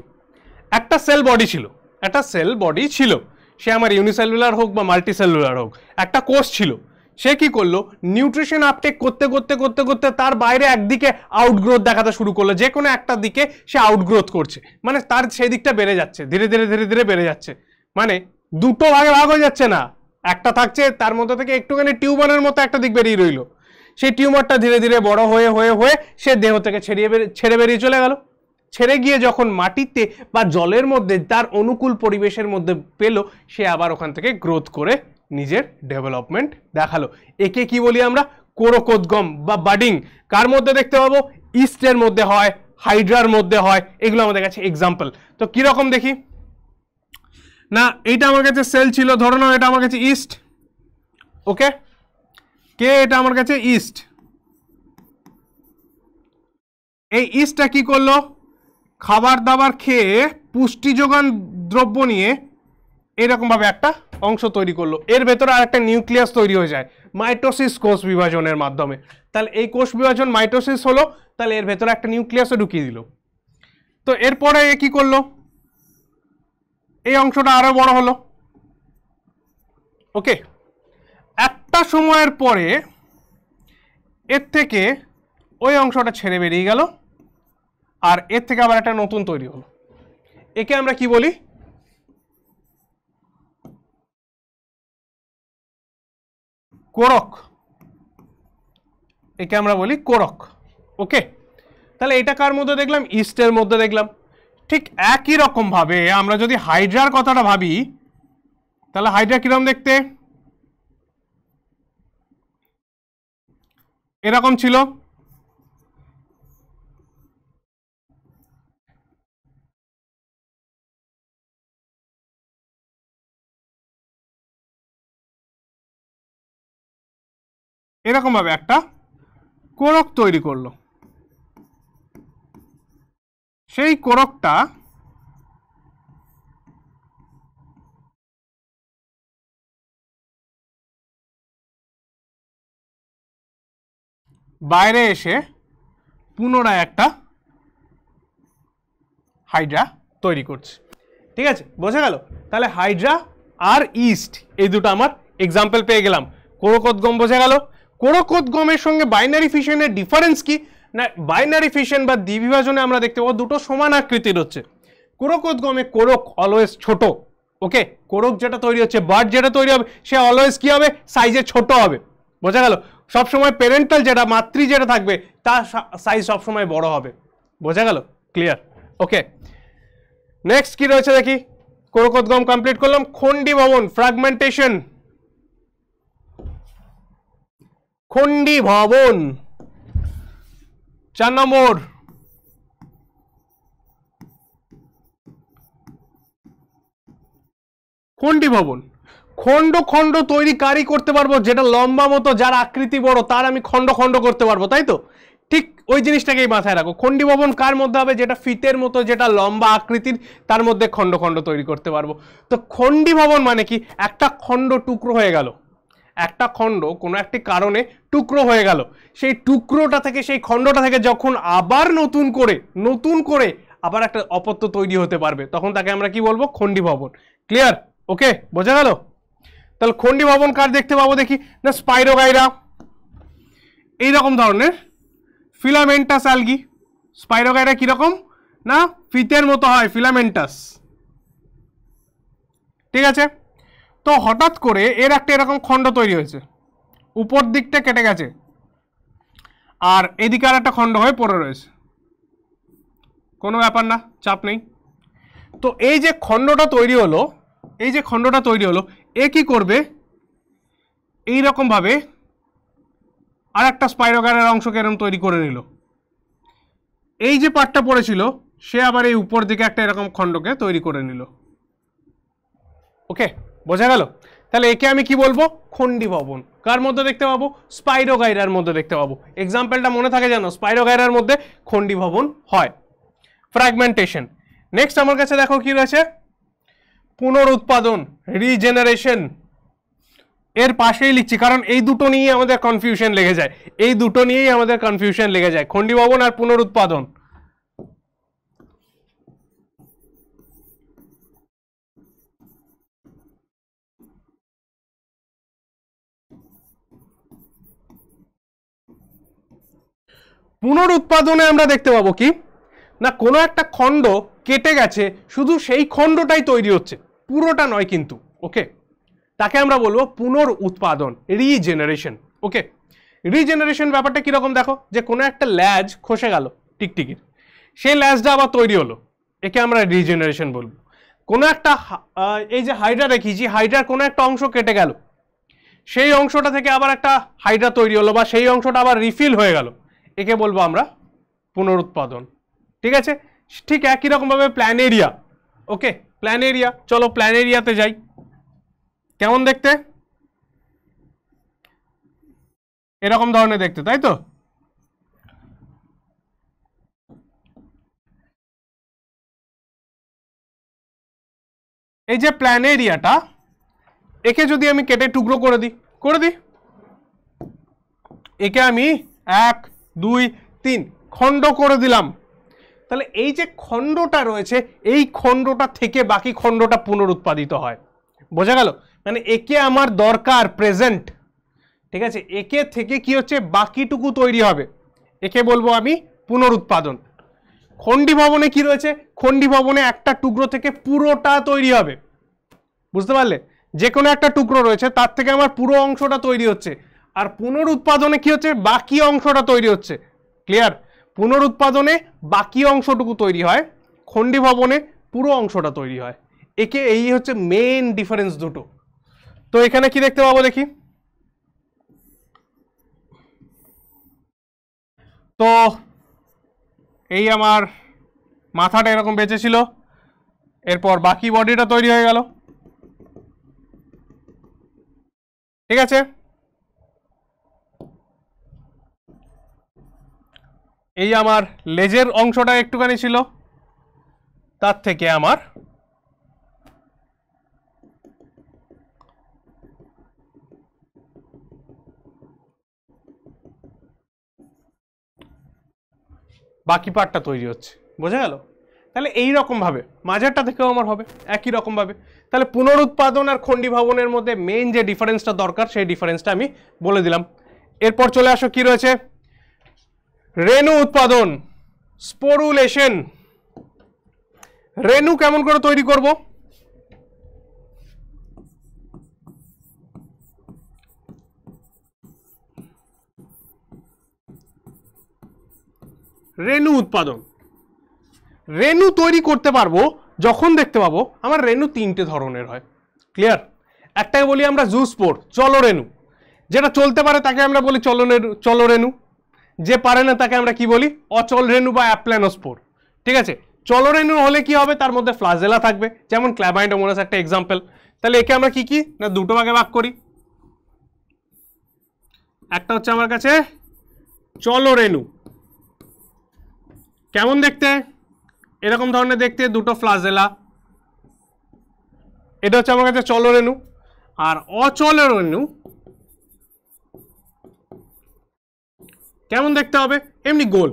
একটা সেল বডি ছিল একটা সেল বডি ছিল সে আমার ইউনিসেলুলার হোক বা মাল্টিসেলুলার হোক একটা কোষ ছিল সে কি করলো নিউট্রিশন আপটেক করতে করতে করতে করতে তার বাইরে একদিকে আউটগ্রোথ দেখাতে শুরু করলো যে কোনো একটা দিকে সে আউটগ্রোথ করছে মানে তার সেই দিকটা বেড়ে যাচ্ছে ধীরে ধীরে ধীরে ধীরে বেড়ে যাচ্ছে মানে দুটো ভাগে ভাগ হয়ে যাচ্ছে না একটা থাকছে তার মধ্যে থেকে একটুখানি টিউমারের মতো একটা দিক বেরিয়ে রইল সেই টিউমারটা ধীরে ধীরে বড় হয়ে হয়ে হয়ে সে দেহ থেকে ছেড়িয়ে ছেড়ে বেরিয়ে চলে গেল ছেড়ে গিয়ে যখন মাটিতে বা জলের মধ্যে তার অনুকূল পরিবেশের মধ্যে পেল সে আবার ওখান থেকে গ্রোথ করে নিজের ডেভেলপমেন্ট দেখালো একে কি বলি আমরা কোরোকোদগম বা বাডিং কার মধ্যে দেখতে পাবো ইস্টের মধ্যে হয় হাইড্রার মধ্যে হয় এগুলো আমাদের কাছে এক্সাম্পল তো কীরকম দেখি না এইটা আমার কাছে সেল ছিল ধরো না এটা আমার কাছে ইস্ট ওকে কে এটা আমার কাছে ইস্ট এই ইস্টটা কি করলো খাবার দাবার খেয়ে পুষ্টি যোগান দ্রব্য নিয়ে এরকমভাবে একটা অংশ তৈরি করলো এর ভেতরে আর একটা নিউক্লিয়াস তৈরি হয়ে যায় মাইটোসিস কোষ বিভাজনের মাধ্যমে তাহলে এই কোষ বিভাজন মাইটোসিস হলো তাহলে এর ভেতরে একটা নিউক্লিয়াসও ঢুকিয়ে দিল তো এরপরে এ কী করলো এই অংশটা আরও বড় হলো ওকে একটা সময়ের পরে এর থেকে ওই অংশটা ছেড়ে বেরিয়ে গেল আর এর থেকে আবার একটা নতুন তৈরি হলো একে আমরা কি বলি কোরক একে আমরা বলি কোরক ওকে তাহলে এটা কার মধ্যে দেখলাম ইস্টের মধ্যে দেখলাম ঠিক একই রকমভাবে আমরা যদি হাইড্রার কথাটা ভাবি তাহলে হাইড্রা কীরকম দেখতে এরকম ছিল এরকমভাবে একটা কোরক তৈরি করলো সেই কোরকটা বাইরে এসে পুনরায় একটা হাইড্রা তৈরি করছে ঠিক আছে বোঝা গেল তাহলে হাইড্রা আর ইস্ট এই দুটো আমার এক্সাম্পল পেয়ে গেলাম কোরকোদ্গম বোঝা গেল কোরোকোদ গমের সঙ্গে বাইনারি ফিশনের ডিফারেন্স কি না বাইনারি ফিশন বা দ্বিবিভাজনে আমরা দেখতে পাবো দুটো সমান আকৃতির হচ্ছে কোরোকোদ গমে কোরক অলওয়েজ ছোট ওকে কোরক যেটা তৈরি হচ্ছে বার্ড যেটা তৈরি হবে সে অলওয়েজ কী হবে সাইজে ছোট হবে বোঝা গেল সবসময় প্যারেন্টাল যেটা মাতৃ যেটা থাকবে তার সাইজ সবসময় বড় হবে বোঝা গেল ক্লিয়ার ওকে নেক্সট কি রয়েছে দেখি কোরকোদগম কমপ্লিট করলাম খন্ডি ভবন ফ্র্যাগমেন্টেশন খণ্ডি ভবন চার নম্বর খণ্ডি ভবন খণ্ড খণ্ড তৈরি কারি করতে পারবো যেটা লম্বা মতো যার আকৃতি বড় তার আমি খণ্ড খণ্ড করতে পারবো তাই তো ঠিক ওই জিনিসটাকেই মাথায় রাখো খণ্ডি ভবন কার মধ্যে হবে যেটা ফিতের মতো যেটা লম্বা আকৃতির তার মধ্যে খণ্ড খণ্ড তৈরি করতে পারবো তো খণ্ডি ভবন মানে কি একটা খণ্ড টুকরো হয়ে গেল একটা খণ্ড কোনো একটি কারণে টুকরো হয়ে গেল সেই টুকরোটা থেকে সেই খণ্ডটা থেকে যখন আবার নতুন করে নতুন করে আবার একটা অপত্য তৈরি হতে পারবে তখন তাকে আমরা কি বলবো খণ্ডী ভবন ক্লিয়ার ওকে বোঝা গেল তাহলে খণ্ডী ভবন কার দেখতে পাবো দেখি না স্পাইরোগাইরা এইরকম ধরনের ফিলামেন্টাস অ্যালগি স্পাইরোগাইরা কীরকম না ফিতের মতো হয় ফিলামেন্টাস ঠিক আছে তো হঠাৎ করে এর একটা এরকম খণ্ড তৈরি হয়েছে উপর দিকটা কেটে গেছে আর এদিকে আর একটা খণ্ড হয়ে পড়ে রয়েছে কোনো ব্যাপার না চাপ নেই তো এই যে খণ্ডটা তৈরি হলো এই যে খণ্ডটা তৈরি হলো এ কি করবে এই রকমভাবে আর একটা স্পাইরোগারের অংশকে এরকম তৈরি করে নিল এই যে পাটটা পড়েছিল সে আবার এই উপর দিকে একটা এরকম খণ্ডকে তৈরি করে নিল ওকে বোঝা গেল তাহলে একে আমি কি বলবো খণ্ডি ভবন কার মধ্যে দেখতে পাবো স্পাইরোগাইরার মধ্যে দেখতে পাবো এক্সাম্পলটা মনে থাকে জানো স্পাইরো মধ্যে খণ্ডি ভবন হয় ফ্র্যাগমেন্টেশন নেক্সট আমার কাছে দেখো কি রয়েছে পুনরুৎপাদন রিজেনারেশন এর পাশেই লিখছি কারণ এই দুটো নিয়েই আমাদের কনফিউশন লেগে যায় এই দুটো নিয়েই আমাদের কনফিউশন লেগে যায় খণ্ডি ভবন আর পুনরুৎপাদন পুনরুৎপাদনে আমরা দেখতে পাবো কি না কোনো একটা খণ্ড কেটে গেছে শুধু সেই খণ্ডটাই তৈরি হচ্ছে পুরোটা নয় কিন্তু ওকে তাকে আমরা বলবো পুনরুৎপাদন রিজেনারেশন ওকে রিজেনারেশন ব্যাপারটা কীরকম দেখো যে কোনো একটা ল্যাজ খসে গেল টিকটিকির সেই ল্যাজটা আবার তৈরি হলো একে আমরা রিজেনারেশন বলবো কোনো একটা এই যে হাইড্রা রেখেছি হাইড্রার কোনো একটা অংশ কেটে গেল সেই অংশটা থেকে আবার একটা হাইড্রা তৈরি হলো বা সেই অংশটা আবার রিফিল হয়ে গেল একে বলবো আমরা পুনরুৎপাদন ঠিক আছে ঠিক একই রকমভাবে প্ল্যানেরিয়া ওকে প্ল্যানেরিয়া চলো প্ল্যানেরিয়াতে যাই কেমন দেখতে এরকম ধরনের দেখতে তাই তো এই যে প্ল্যানেরিয়াটা একে যদি আমি কেটে টুকরো করে দিই করে দিই একে আমি এক দুই তিন খণ্ড করে দিলাম তাহলে এই যে খণ্ডটা রয়েছে এই খণ্ডটা থেকে বাকি খণ্ডটা পুনরুৎপাদিত হয় বোঝা গেল মানে একে আমার দরকার প্রেজেন্ট ঠিক আছে একে থেকে কি হচ্ছে বাকিটুকু তৈরি হবে একে বলবো আমি পুনরুৎপাদন খণ্ডী ভবনে কি রয়েছে খণ্ডী ভবনে একটা টুকরো থেকে পুরোটা তৈরি হবে বুঝতে পারলে যে কোনো একটা টুকরো রয়েছে তার থেকে আমার পুরো অংশটা তৈরি হচ্ছে আর পুনরুৎপাদনে কি হচ্ছে বাকি অংশটা তৈরি হচ্ছে ক্লিয়ার পুনরুৎপাদনে বাকি অংশটুকু তৈরি হয় ভবনে পুরো অংশটা তৈরি হয় একে এই হচ্ছে মেন ডিফারেন্স দুটো তো এখানে কি দেখতে পাবো দেখি তো এই আমার মাথাটা এরকম বেঁচে ছিল এরপর বাকি বডিটা তৈরি হয়ে গেল ঠিক আছে এই আমার লেজের অংশটা একটুখানি ছিল তার থেকে আমার বাকি পার্টটা তৈরি হচ্ছে বোঝা গেল তাহলে এই রকমভাবে মাঝারটা থেকেও আমার হবে একই রকমভাবে তাহলে পুনরুৎপাদন আর খণ্ডীভবনের মধ্যে মেন যে ডিফারেন্সটা দরকার সেই ডিফারেন্সটা আমি বলে দিলাম এরপর চলে আসো কি রয়েছে রেণু উৎপাদন স্পোরুলেশন রেণু কেমন করে তৈরি করব রেণু উৎপাদন রেণু তৈরি করতে পারবো যখন দেখতে পাবো আমার রেণু তিনটে ধরনের হয় ক্লিয়ার একটাই বলি আমরা চলো চলরেণু যেটা চলতে পারে তাকে আমরা বলি চলনের চলরেণু যে পারে না তাকে আমরা কি বলি অচল রেণু বা অ্যাপ্ল্যানোস্পোর ঠিক আছে রেণু হলে কি হবে তার মধ্যে ফ্লাজেলা থাকবে যেমন ক্ল্যাবাইন্ডোমোনাস একটা এক্সাম্পল তাহলে একে আমরা কি কি না দুটো ভাগে ভাগ করি একটা হচ্ছে আমার কাছে রেণু কেমন দেখতে এরকম ধরনের দেখতে দুটো ফ্লাজেলা এটা হচ্ছে আমার কাছে রেণু আর অচল রেনু কেমন দেখতে হবে এমনি গোল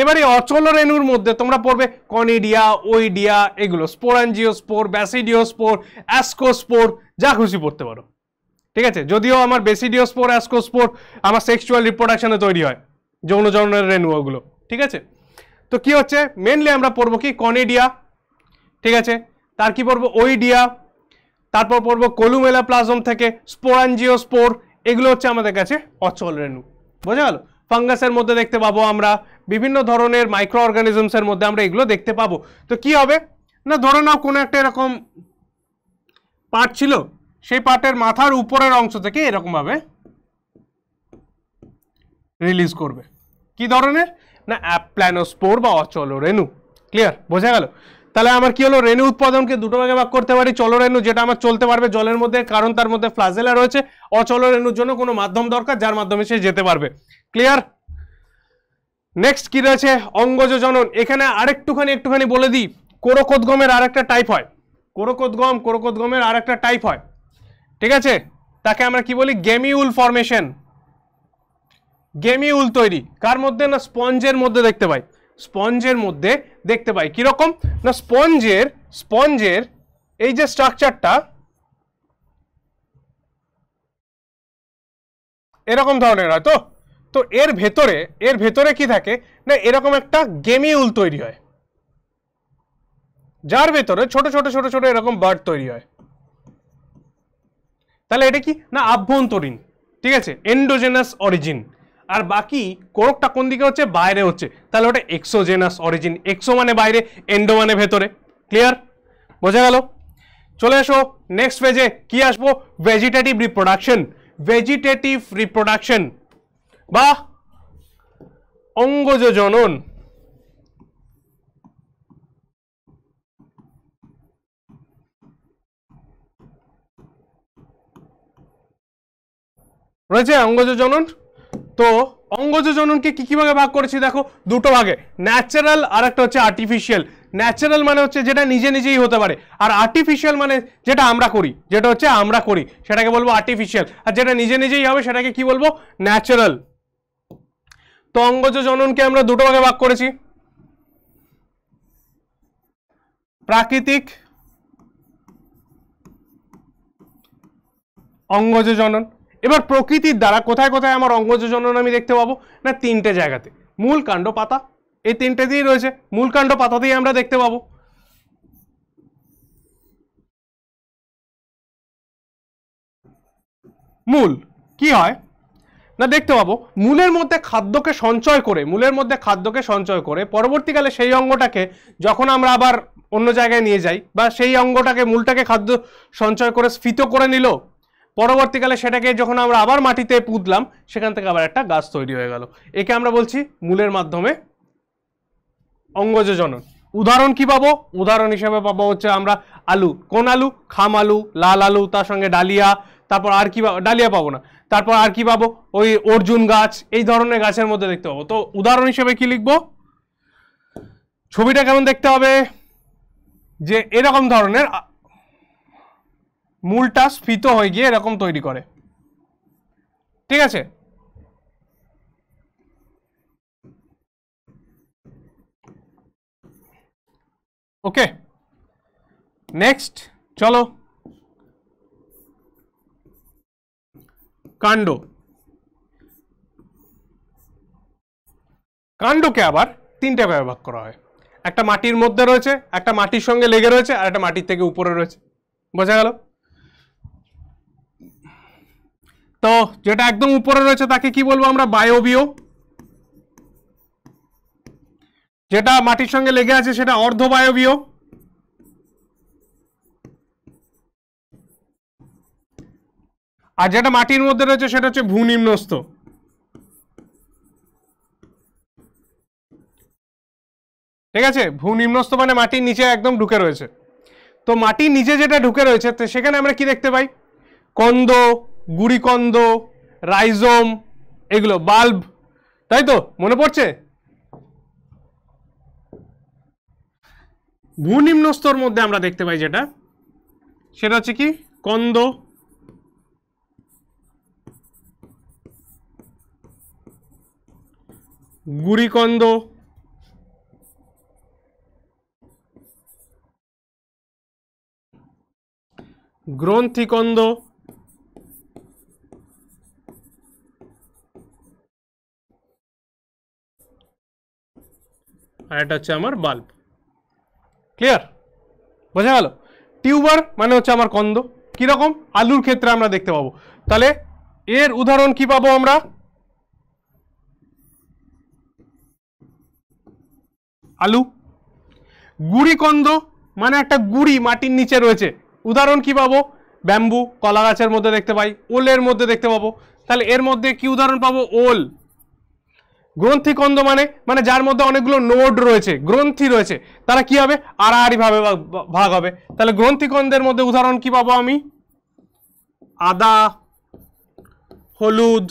এবারে অচল রেণুর মধ্যে তোমরা পড়বে কনিডিয়া ওইডিয়া এগুলো স্পোরাঞ্জিওস্পোর ব্যাসিডিওস্পোর অ্যাসকোস্পোর যা খুশি পড়তে পারো ঠিক আছে যদিও আমার বেসিডিওস্পোর অ্যাসকোস্পোর আমার সেক্সুয়াল রিপ্রোডাকশনে তৈরি হয় যৌন জনের রেণু ওগুলো ঠিক আছে তো কি হচ্ছে মেনলি আমরা পড়বো কি কনেডিয়া ঠিক আছে তার কি পড়বো ওইডিয়া তারপর পড়বো কলুমেলা প্লাজম থেকে স্পোরাঞ্জিওস্পোর এগুলো হচ্ছে আমাদের কাছে অচল রেণু বোঝা গেল ফাঙ্গাসের মধ্যে দেখতে পাবো আমরা বিভিন্ন ধরনের মাইক্রো অর্গানিজমসের মধ্যে আমরা এগুলো দেখতে পাবো তো কি হবে না ধরে নাও কোনো একটা এরকম পাট ছিল সেই পাটের মাথার উপরের অংশ থেকে এরকমভাবে রিলিজ করবে কি ধরনের না অ্যাপ্ল্যানোস্পোর বা অচল রেণু ক্লিয়ার বোঝা গেল তাহলে আমার কি হলো রেণু উৎপাদনকে দুটো ভাগে ভাগ করতে পারি চলো রেণু যেটা আমার চলতে পারবে জলের মধ্যে কারণ তার মধ্যে ফ্লাজেলা রয়েছে অচল রেণুর জন্য কোনো মাধ্যম দরকার যার মাধ্যমে সে যেতে পারবে ক্লিয়ার নেক্সট কি রয়েছে অঙ্গজ জনন এখানে আরেকটুখানি একটুখানি বলে দিই কোরকোদগমের আর একটা টাইপ হয় কোরকোদগম কোরকোদগমের আর একটা টাইপ হয় ঠিক আছে তাকে আমরা কি বলি গেমিউল ফরমেশন গেমিউল তৈরি কার মধ্যে না স্পঞ্জের মধ্যে দেখতে পাই স্পঞ্জের মধ্যে দেখতে পাই কিরকম না স্পঞ্জের স্পঞ্জের এই যে স্ট্রাকচারটা এরকম ধরনের হয় তো তো এর ভেতরে এর ভেতরে কি থাকে না এরকম একটা গেমিউল তৈরি হয় যার ভেতরে ছোট ছোট ছোট ছোট এরকম বার্ড তৈরি হয় তাহলে এটা কি না আভ্যন্তরীণ ঠিক আছে এন্ডোজেনাস অরিজিন আর বাকি কোরকটা কোন দিকে হচ্ছে বাইরে হচ্ছে তাহলে ওটা এক্সোজেনাস অরিজিন এক্সো মানে বাইরে এন্ডো মানে ভেতরে ক্লিয়ার বোঝা গেল চলে আসো নেক্সট পেজে কি আসবো ভেজিটেটিভ রিপ্রোডাকশন ভেজিটেটিভ রিপ্রোডাকশন বা অঙ্গজ জনন রয়েছে অঙ্গজ জনন তো অঙ্গজ জননকে কী কী ভাগে ভাগ করেছি দেখো দুটো ভাগে ন্যাচারাল আর একটা হচ্ছে আর্টিফিশিয়াল ন্যাচারাল মানে হচ্ছে যেটা নিজে নিজেই হতে পারে আর আর্টিফিশিয়াল মানে যেটা আমরা করি যেটা হচ্ছে আমরা করি সেটাকে বলবো আর্টিফিশিয়াল আর যেটা নিজে নিজেই হবে সেটাকে কি বলবো ন্যাচারাল তো অঙ্গজ জননকে আমরা দুটো ভাগে ভাগ করেছি প্রাকৃতিক অঙ্গজ জনন এবার প্রকৃতির দ্বারা কোথায় কোথায় আমার অঙ্গজ জনন আমি দেখতে পাবো না তিনটে জায়গাতে মূল কাণ্ড পাতা এই তিনটে দিয়েই রয়েছে মূল কাণ্ড পাতাতেই আমরা দেখতে পাবো মূল কি হয় না দেখতে পাবো মূলের মধ্যে খাদ্যকে সঞ্চয় করে মূলের মধ্যে খাদ্যকে সঞ্চয় করে পরবর্তীকালে সেই অঙ্গটাকে যখন আমরা আবার অন্য জায়গায় নিয়ে যাই বা সেই অঙ্গটাকে মূলটাকে খাদ্য সঞ্চয় করে স্ফীত করে নিল পরবর্তীকালে সেটাকে যখন আমরা আবার মাটিতে পুঁতলাম সেখান থেকে আবার একটা গাছ তৈরি হয়ে গেল একে আমরা বলছি মূলের মাধ্যমে অঙ্গজ জনন উদাহরণ কি পাবো উদাহরণ হিসেবে পাবো হচ্ছে আমরা আলু কোন আলু খাম আলু লাল আলু তার সঙ্গে ডালিয়া তারপর আর কি ডালিয়া পাবো না তারপর আর কি পাবো ওই অর্জুন গাছ এই ধরনের গাছের মধ্যে দেখতে পাবো তো উদাহরণ হিসেবে কি লিখবো ছবিটা কেমন দেখতে হবে যে এরকম ধরনের মূলটা স্ফীত হয়ে গিয়ে এরকম তৈরি করে ঠিক আছে ওকে নেক্সট চলো কাণ্ড কাণ্ডকে আবার তিনটে ভাবে ভাগ করা হয় একটা মাটির মধ্যে রয়েছে একটা মাটির সঙ্গে লেগে রয়েছে আর একটা মাটির থেকে উপরে রয়েছে বোঝা গেল তো যেটা একদম উপরে রয়েছে তাকে কি বলবো আমরা বায়োবিও যেটা মাটির সঙ্গে লেগে আছে সেটা অর্ধ অর্ধবায়বীয় আর যেটা মাটির মধ্যে রয়েছে সেটা হচ্ছে ভূনিম্নস্থ ঠিক আছে ভূনিম্নস্থ মানে মাটির নিচে একদম ঢুকে রয়েছে তো মাটির নিচে যেটা ঢুকে রয়েছে সেখানে আমরা কি দেখতে পাই কন্দ গুড়িকন্দ রাইজোম এগুলো বাল্ব তাই তো মনে পড়ছে ভূনিম্ন স্তর মধ্যে আমরা দেখতে পাই যেটা সেটা হচ্ছে কি কন্দ গুড়িকন্দ গ্রন্থিকন্দ আর এটা হচ্ছে আমার বাল্ব ক্লিয়ার বোঝা গেল টিউবার মানে হচ্ছে আমার কন্দ কীরকম আলুর ক্ষেত্রে আমরা দেখতে পাবো তাহলে এর উদাহরণ কি পাবো আমরা আলু গুড়ি কন্দ মানে একটা গুড়ি মাটির নিচে রয়েছে উদাহরণ কি পাবো ব্যাম্বু কলা গাছের মধ্যে দেখতে পাই ওলের মধ্যে দেখতে পাবো তাহলে এর মধ্যে কি উদাহরণ পাবো ওল গ্রন্থিকন্দ মানে মানে যার মধ্যে অনেকগুলো নোড রয়েছে গ্রন্থি রয়েছে তারা কি হবে আড়াআড়িভাবে ভাগ হবে তাহলে গ্রন্থিকন্দের মধ্যে উদাহরণ কি পাবো আমি আদা হলুদ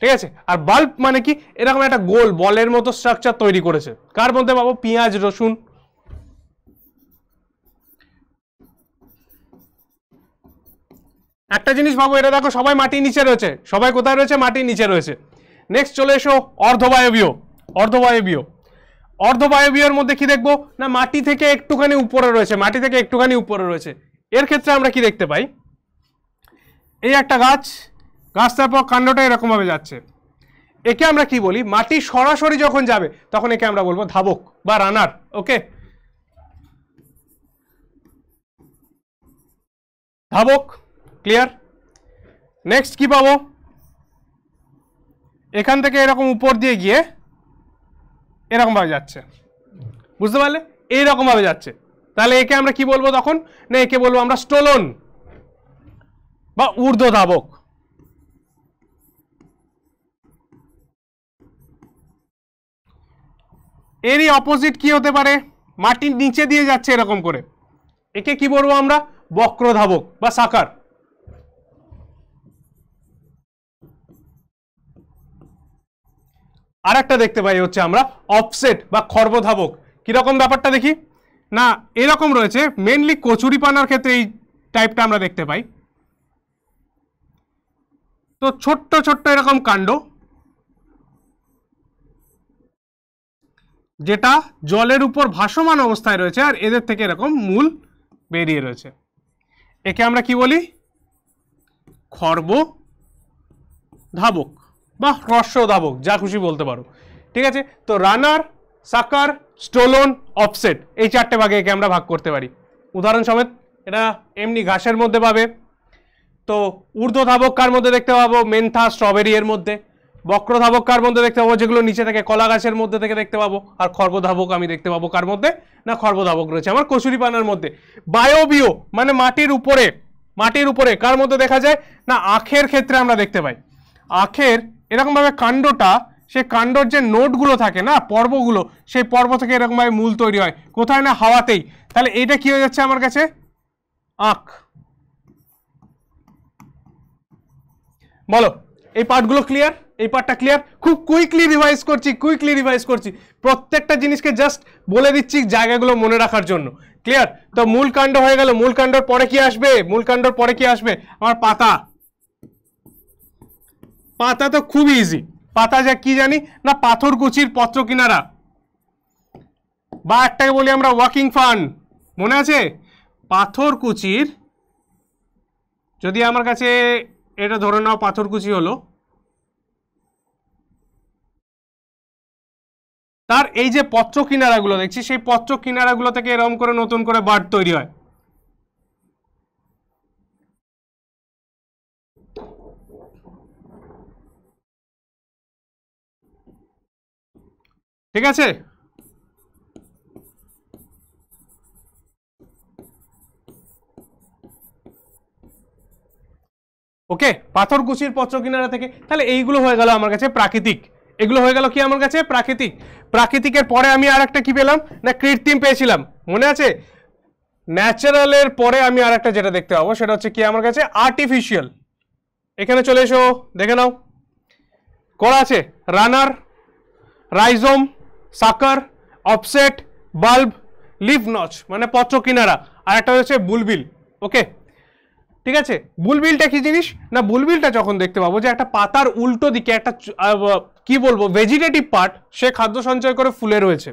ঠিক আছে আর বাল্ব মানে কি এরকম একটা গোল বলের মতো স্ট্রাকচার তৈরি করেছে কার মধ্যে পাবো পেঁয়াজ রসুন একটা জিনিস ভাবো এটা দেখো সবাই মাটির নিচে রয়েছে সবাই কোথায় রয়েছে মাটির নিচে রয়েছে নেক্সট চলে এসো অর্ধবায়বীয় অর্ধবায়বীয় অর্ধবায়বীয়র মধ্যে কি দেখব না মাটি থেকে একটুখানি উপরে রয়েছে মাটি থেকে একটুখানি উপরে রয়েছে এর ক্ষেত্রে আমরা কি দেখতে পাই এই একটা গাছ গাছ তারপর কাণ্ডটা এরকমভাবে যাচ্ছে একে আমরা কি বলি মাটি সরাসরি যখন যাবে তখন একে আমরা বলবো ধাবক বা রানার ওকে ধাবক ক্লিয়ার নেক্সট কি পাবো এখান থেকে এরকম উপর দিয়ে গিয়ে এরকমভাবে যাচ্ছে বুঝতে পারলে এইরকমভাবে যাচ্ছে তাহলে একে আমরা কি বলবো তখন না একে বলবো আমরা স্টোলন বা ঊর্ধ্ব ধাবক এরই অপোজিট কি হতে পারে মাটির নিচে দিয়ে যাচ্ছে এরকম করে একে কি বলবো আমরা বক্রধাবক বা সাকার আর একটা দেখতে পাই হচ্ছে আমরা অফসেট বা খর্বধাবক কীরকম ব্যাপারটা দেখি না এরকম রয়েছে মেনলি কচুরিপানার ক্ষেত্রে এই টাইপটা আমরা দেখতে পাই তো ছোট্ট ছোট্ট এরকম কাণ্ড যেটা জলের উপর ভাসমান অবস্থায় রয়েছে আর এদের থেকে এরকম মূল বেরিয়ে রয়েছে একে আমরা কি বলি খর্ব ধাবক বা দাবক যা খুশি বলতে পারো ঠিক আছে তো রানার সাকার স্টোলন অফসেট এই চারটে ভাগে একে আমরা ভাগ করতে পারি উদাহরণ সমেত এটা এমনি ঘাসের মধ্যে পাবে তো ঊর্ধ্ব ধাবক কার মধ্যে দেখতে পাবো মেন্থা স্ট্রবেরি এর মধ্যে বক্র ধাবক কার মধ্যে দেখতে পাবো যেগুলো নিচে থেকে কলা গাছের মধ্যে থেকে দেখতে পাবো আর খর্ব ধাবক আমি দেখতে পাবো কার মধ্যে না খর্ব ধাবক রয়েছে আমার কচুরি পানার মধ্যে বায়োবিও মানে মাটির উপরে মাটির উপরে কার মধ্যে দেখা যায় না আখের ক্ষেত্রে আমরা দেখতে পাই আখের এরকমভাবে কাণ্ডটা সেই কাণ্ডর যে নোটগুলো থাকে না পর্বগুলো সেই পর্ব থেকে এরকমভাবে মূল তৈরি হয় কোথায় না হাওয়াতেই তাহলে এটা কি হয়ে যাচ্ছে আমার কাছে আঁক বলো এই পার্টগুলো ক্লিয়ার এই পার্টটা ক্লিয়ার খুব কুইকলি রিভাইজ করছি কুইকলি রিভাইজ করছি প্রত্যেকটা জিনিসকে জাস্ট বলে দিচ্ছি জায়গাগুলো মনে রাখার জন্য ক্লিয়ার তো মূল কাণ্ড হয়ে গেল মূল কাণ্ডর পরে কি আসবে মূল কাণ্ডর পরে কি আসবে আমার পাতা পাতা তো খুব ইজি পাতা যা কি জানি না পাথরকুচির পত্র কিনারা বা একটাকে বলি আমরা ওয়াকিং ফান্ড মনে আছে পাথরকুচির যদি আমার কাছে এটা ধরে নাও পাথরকুচি হলো তার এই যে পত্র কিনারাগুলো দেখছি সেই পত্র কিনারাগুলো থেকে এরকম করে নতুন করে বার্ড তৈরি হয় ঠিক আছে ওকে কুচির পত্র কিনারা থেকে তাহলে এইগুলো হয়ে গেল আমার কাছে প্রাকৃতিক এগুলো হয়ে গেল কি আমার কাছে প্রাকৃতিক প্রাকৃতিকের পরে আমি আর একটা কী পেলাম না কৃত্রিম পেয়েছিলাম মনে আছে ন্যাচারালের পরে আমি আর একটা যেটা দেখতে পাবো সেটা হচ্ছে কি আমার কাছে আর্টিফিশিয়াল এখানে চলে এসো দেখে নাও করা আছে runner rhizome sucker offset bulb leaf notch মানে পচ কিনারা আর একটা হচ্ছে বুলবিল ওকে ঠিক আছে বুলবিলটা কি জিনিস না বুলবিলটা যখন দেখতে পাবো যে একটা পাতার উল্টো দিকে একটা কি বলবো ভেজিটেটিভ পার্ট সে খাদ্য সঞ্চয় করে ফুলে রয়েছে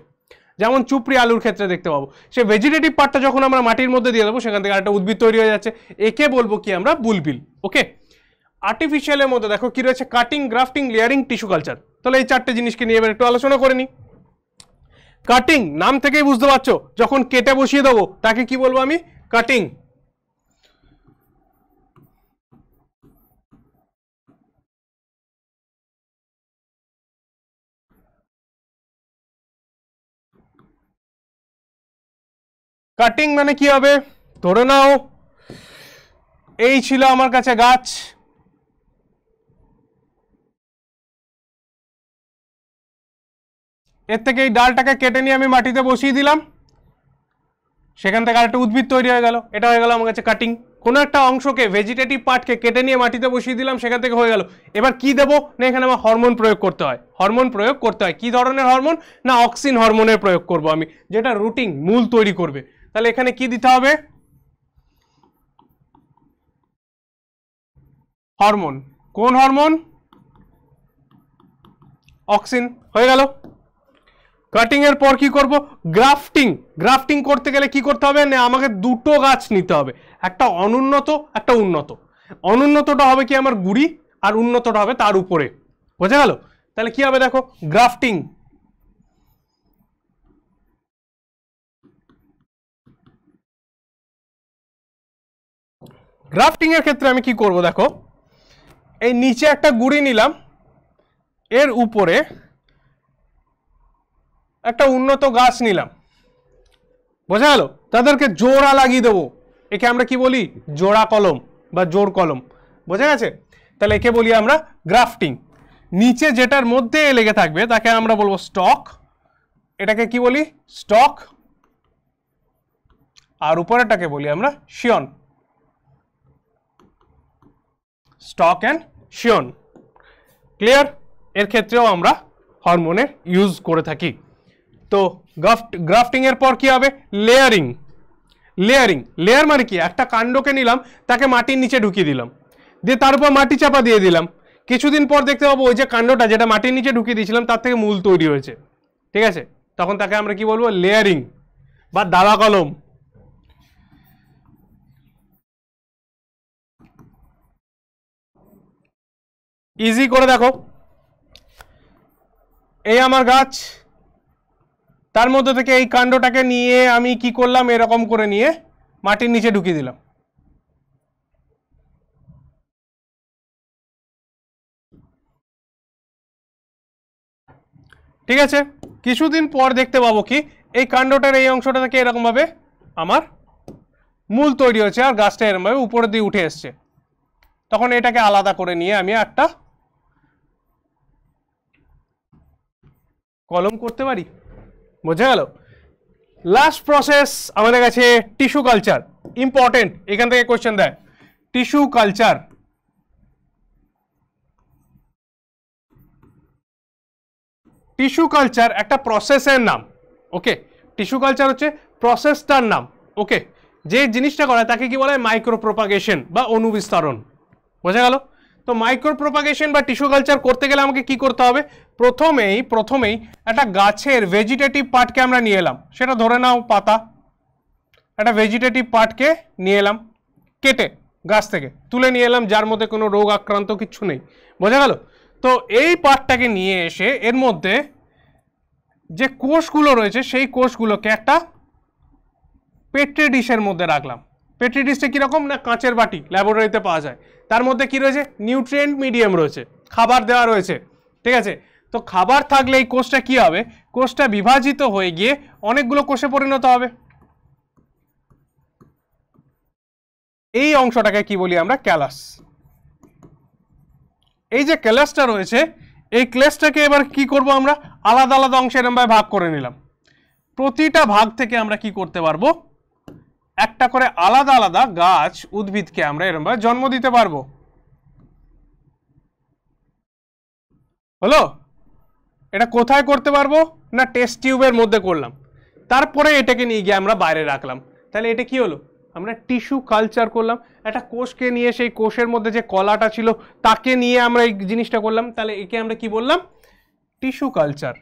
যেমন চুপড়ি আলুর ক্ষেত্রে দেখতে পাবো সে ভেজিটেটিভ পার্টটা যখন আমরা মাটির মধ্যে দিয়ে দেবো সেখান থেকে একটা উদ্ভিদ তৈরি হয়ে যাচ্ছে একে বলবো কি আমরা বুলবিল ওকে আর্টিফিশিয়ালের মধ্যে দেখো কি রয়েছে cutting grafting layering tissue culture তাহলে এই চারটে জিনিসকে নিয়ে এবার একটু আলোচনা করে নিই কাটিং নাম থেকেই বুঝতে পারছো যখন কেটে বসিয়ে দেবো তাকে কি বলবো আমি কাটিং কাটিং মানে কি হবে ধরে নাও এই ছিল আমার কাছে গাছ এর থেকে এই ডালটাকে কেটে নিয়ে আমি মাটিতে বসিয়ে দিলাম সেখান থেকে আরেকটা উদ্ভিদ তৈরি হয়ে গেল এটা হয়ে গেল আমার কাছে কাটিং কোনো একটা অংশকে ভেজিটেটিভ পার্টকে কেটে নিয়ে মাটিতে বসিয়ে দিলাম সেখান থেকে হয়ে গেল এবার কি দেবো না এখানে আমার হরমোন প্রয়োগ করতে হয় হরমোন প্রয়োগ করতে হয় কি ধরনের হরমোন না অক্সিন হরমোনের প্রয়োগ করব আমি যেটা রুটিন মূল তৈরি করবে তাহলে এখানে কি দিতে হবে হরমোন কোন হরমোন অক্সিন হয়ে গেল কাটিং এর পর কি করব গ্রাফটিং গ্রাফটিং করতে গেলে কি করতে হবে না আমাকে দুটো গাছ নিতে হবে একটা অনুন্নত একটা উন্নত অনুন্নতটা হবে কি আমার গুড়ি আর উন্নতটা হবে তার উপরে বোঝা গেল তাহলে কি হবে দেখো গ্রাফটিং গ্রাফটিং এর ক্ষেত্রে আমি কি করব দেখো এই নিচে একটা গুড়ি নিলাম এর উপরে একটা উন্নত গাছ নিলাম বোঝা গেল তাদেরকে জোড়া লাগিয়ে দেবো একে আমরা কি বলি জোড়া কলম বা জোর কলম বোঝা গেছে তাহলে একে বলি আমরা গ্রাফটিং নিচে যেটার মধ্যে লেগে থাকবে তাকে আমরা বলবো স্টক এটাকে কি বলি স্টক আর উপরেরটাকে বলি আমরা scion stock and scion clear এর ক্ষেত্রেও আমরা হরমোনের ইউজ করে থাকি তো গ্রাফট গ্রাফটিং এর পর কি হবে লেয়ারিং লেয়ারিং লেয়ার মানে কি একটা কাণ্ডকে নিলাম তাকে মাটির নিচে ঢুকিয়ে দিলাম দিয়ে তার উপর মাটি চাপা দিয়ে দিলাম কিছুদিন পর দেখতে পাবো ওই যে কাণ্ডটা যেটা মাটির নিচে ঢুকিয়ে দিয়েছিলাম তার থেকে মূল তৈরি হয়েছে ঠিক আছে তখন তাকে আমরা কি বলবো লেয়ারিং বা দাবা কলম ইজি করে দেখো এই আমার গাছ তার মধ্যে থেকে এই কাণ্ডটাকে নিয়ে আমি কি করলাম এরকম করে নিয়ে মাটির নিচে ঢুকিয়ে দিলাম ঠিক আছে কিছুদিন পর দেখতে পাবো কি এই কাণ্ডটার এই অংশটা থেকে এরকমভাবে আমার মূল তৈরি হয়েছে আর গাছটা এরকমভাবে উপরে দিয়ে উঠে এসছে তখন এটাকে আলাদা করে নিয়ে আমি একটা কলম করতে পারি বোঝা গেল লাস্ট প্রসেস আমাদের কাছে টিস্যু কালচার ইম্পর্টেন্ট এখান থেকে কোয়েশ্চেন দেয় টিস্যু কালচার টিস্যু কালচার একটা প্রসেসের নাম ওকে টিস্যু কালচার হচ্ছে প্রসেসটার নাম ওকে যে জিনিসটা করে তাকে কি বলে মাইক্রো প্রোপাগেশন বা অনুবিস্তারণ বোঝা গেল তো মাইক্রো প্রোপাগেশন বা টিস্যু কালচার করতে গেলে আমাকে কি করতে হবে প্রথমেই প্রথমেই একটা গাছের ভেজিটেটিভ পার্টকে আমরা নিয়ে এলাম সেটা ধরে নাও পাতা একটা ভেজিটেটিভ পার্টকে নিয়ে এলাম কেটে গাছ থেকে তুলে নিয়ে এলাম যার মধ্যে কোনো রোগ আক্রান্ত কিচ্ছু নেই বোঝা গেল তো এই পার্টটাকে নিয়ে এসে এর মধ্যে যে কোষগুলো রয়েছে সেই কোষগুলোকে একটা পেট্রেডিসের মধ্যে রাখলাম পেট্রেডিসটা কীরকম না কাঁচের বাটি ল্যাবরেটরিতে পাওয়া যায় তার মধ্যে কি রয়েছে নিউট্রিয়েন্ট মিডিয়াম রয়েছে খাবার দেওয়া রয়েছে ঠিক আছে তো খাবার থাকলে এই কোষটা কি হবে কোষটা বিভাজিত হয়ে গিয়ে অনেকগুলো কোষে পরিণত হবে এই অংশটাকে কি বলি আমরা ক্যালাস এই যে ক্যালাসটা রয়েছে এই ক্লেসটাকে এবার কি করব আমরা আলাদা আলাদা অংশের আমরা ভাগ করে নিলাম প্রতিটা ভাগ থেকে আমরা কি করতে পারবো একটা করে আলাদা আলাদা গাছ উদ্ভিদকে আমরা এরমভাবে জন্ম দিতে পারবো হলো এটা কোথায় করতে পারবো না টেস্ট টিউবের মধ্যে করলাম তারপরে এটাকে নিয়ে গিয়ে আমরা বাইরে রাখলাম তাহলে এটা কি হলো আমরা টিস্যু কালচার করলাম একটা কোষকে নিয়ে সেই কোষের মধ্যে যে কলাটা ছিল তাকে নিয়ে আমরা এই জিনিসটা করলাম তাহলে একে আমরা কি বললাম টিস্যু কালচার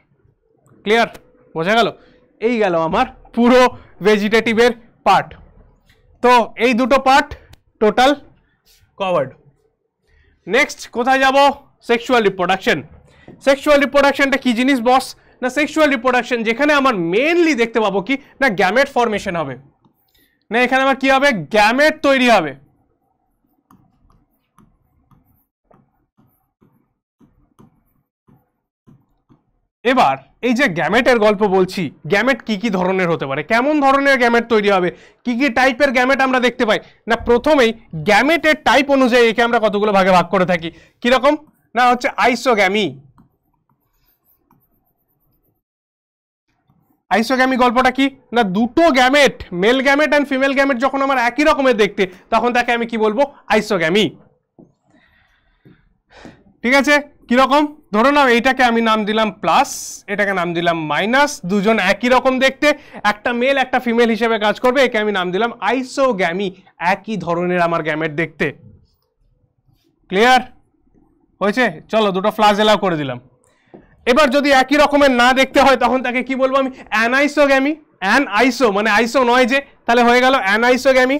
ক্লিয়ার বোঝা গেল এই গেল আমার পুরো ভেজিটেটিভের পার্ট তো এই দুটো পার্ট টোটাল কভার্ড নেক্সট কোথায় যাব সেক্সুয়াল রিপ্রোডাকশন সেক্সুয়াল রিপ্রোডাকশনটা কি জিনিস বস না সেক্সুয়াল রিপ্রোডাকশন যেখানে আমার মেনলি দেখতে পাবো কি না গ্যামেট ফর্মেশন হবে না এখানে আমার কি হবে গ্যামেট তৈরি হবে এবার এই যে গ্যামেটের গল্প বলছি গ্যামেট কি কি ধরনের হতে পারে কেমন ধরনের গ্যামেট তৈরি হবে কি কি টাইপের গ্যামেট আমরা দেখতে পাই না প্রথমেই গ্যামেটের টাইপ অনুযায়ী একে আমরা কতগুলো ভাগে ভাগ করে থাকি কিরকম না হচ্ছে আইসো গ্যামি আইসোগ্যামি গল্পটা কি না দুটো gamete male gamete and female gamete যখন আমার একই রকমের দেখতে তখন তাকে আমি কি বলবো আইসোগ্যামি ঠিক আছে কীরকম ধরো নাও এইটাকে আমি নাম দিলাম প্লাস এটাকে নাম দিলাম মাইনাস দুজন একই রকম দেখতে একটা মেল একটা ফিমেল হিসেবে কাজ করবে একে আমি নাম দিলাম আইসোগ্যামি একই ধরনের আমার গ্যামেট দেখতে ক্লিয়ার হয়েছে চলো দুটো এলাও করে দিলাম এবার যদি একই রকমের না দেখতে হয় তখন তাকে কি বলবো আমি গ্যামি অ্যান আইসো মানে আইসো নয় যে তাহলে হয়ে গেল গ্যামি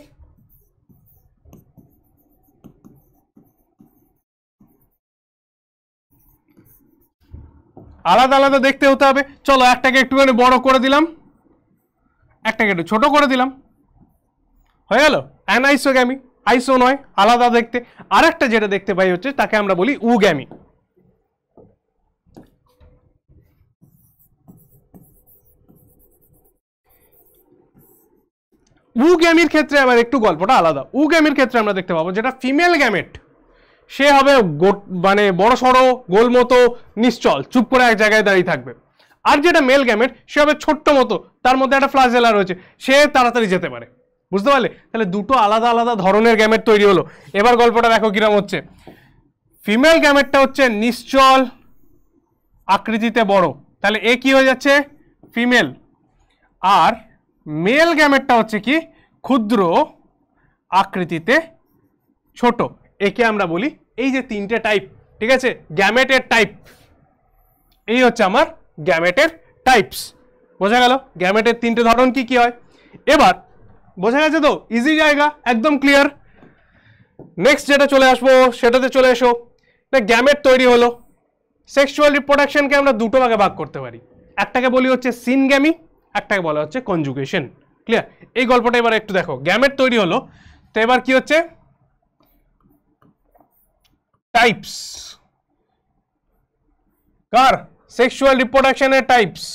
আলাদা আলাদা দেখতে হতে হবে চলো একটাকে একটুখানি বড় করে দিলাম একটাকে একটু ছোট করে দিলাম হয়ে গেল গ্যামি আইসো নয় আলাদা দেখতে আর একটা যেটা দেখতে পাই হচ্ছে তাকে আমরা বলি উগ্যামি উ গ্যামির ক্ষেত্রে আবার একটু গল্পটা আলাদা উ গ্যামির ক্ষেত্রে আমরা দেখতে পাবো যেটা ফিমেল গ্যামেট সে হবে মানে বড় সড়ো গোল মতো নিশ্চল চুপ করে এক জায়গায় দাঁড়িয়ে থাকবে আর যেটা মেল গ্যামেট সে হবে ছোট্ট মতো তার মধ্যে একটা ফ্লাজেলা রয়েছে সে তাড়াতাড়ি যেতে পারে বুঝতে পারলে তাহলে দুটো আলাদা আলাদা ধরনের গ্যামেট তৈরি হলো এবার গল্পটা দেখো কিরম হচ্ছে ফিমেল গ্যামেটটা হচ্ছে নিশ্চল আকৃতিতে বড় তাহলে এ কি হয়ে যাচ্ছে ফিমেল আর মেল গ্যামেটটা হচ্ছে কি ক্ষুদ্র আকৃতিতে ছোট একে আমরা বলি এই যে তিনটে টাইপ ঠিক আছে গ্যামেটের টাইপ এই হচ্ছে আমার গ্যামেটের টাইপস বোঝা গেল গ্যামেটের তিনটে ধরন কি কি হয় এবার বোঝা গেছে তো ইজি জায়গা একদম ক্লিয়ার নেক্সট যেটা চলে আসবো সেটাতে চলে এসো না গ্যামেট তৈরি হলো সেক্সুয়াল রিপ্রোডাকশনকে আমরা দুটো ভাগে ভাগ করতে পারি একটাকে বলি হচ্ছে সিনগ্যামি একটাকে বলা হচ্ছে কনজুগেশন ক্লিয়ার এই গল্পটা এবার একটু দেখো গ্যামের তৈরি হলো তো এবার কি হচ্ছে টাইপস কার সেক্সুয়াল রিপ্রোডাকশনের টাইপস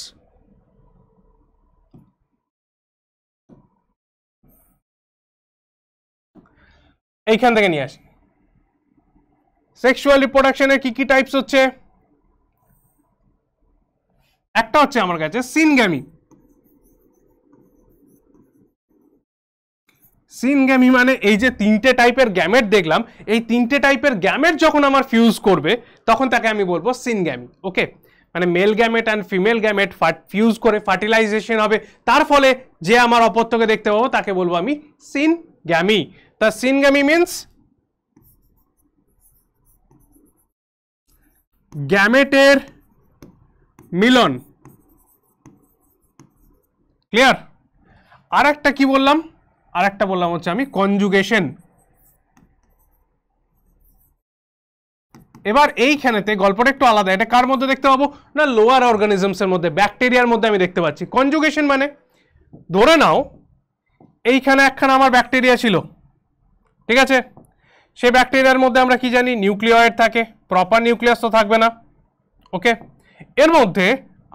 এইখান থেকে নিয়ে আসি সেক্সুয়াল রিপ্রোডাকশনের কি কি টাইপস হচ্ছে একটা হচ্ছে আমার কাছে সিনগ্যামি সিন গ্যামি মানে এই যে তিনটে টাইপের গ্যামেট দেখলাম এই তিনটে টাইপের গ্যামেট যখন আমার ফিউজ করবে তখন তাকে আমি বলবো সিন গ্যামি ওকে মানে male gamete and female gamete fuse করে ফার্টিলাইজেশন হবে তার ফলে যে আমার অপত্যকে দেখতে পাবো তাকে বলবো আমি সিন গ্যামি তা সিন গ্যামি মিনস গ্যামেটের মিলন ক্লিয়ার আর একটা কি বললাম আর একটা বললাম হচ্ছে আমি কনজুগেশন এবার এইখানেতে গল্পটা একটু আলাদা এটা কার মধ্যে দেখতে পাবো না লোয়ার অর্গানিজমসের মধ্যে ব্যাকটেরিয়ার মধ্যে আমি দেখতে পাচ্ছি কনজুগেশন মানে ধরে নাও এইখানে একখানা আমার ব্যাকটেরিয়া ছিল ঠিক আছে সে ব্যাকটেরিয়ার মধ্যে আমরা কি জানি নিউক্লিয়ড থাকে প্রপার নিউক্লিয়াস তো থাকবে না ওকে এর মধ্যে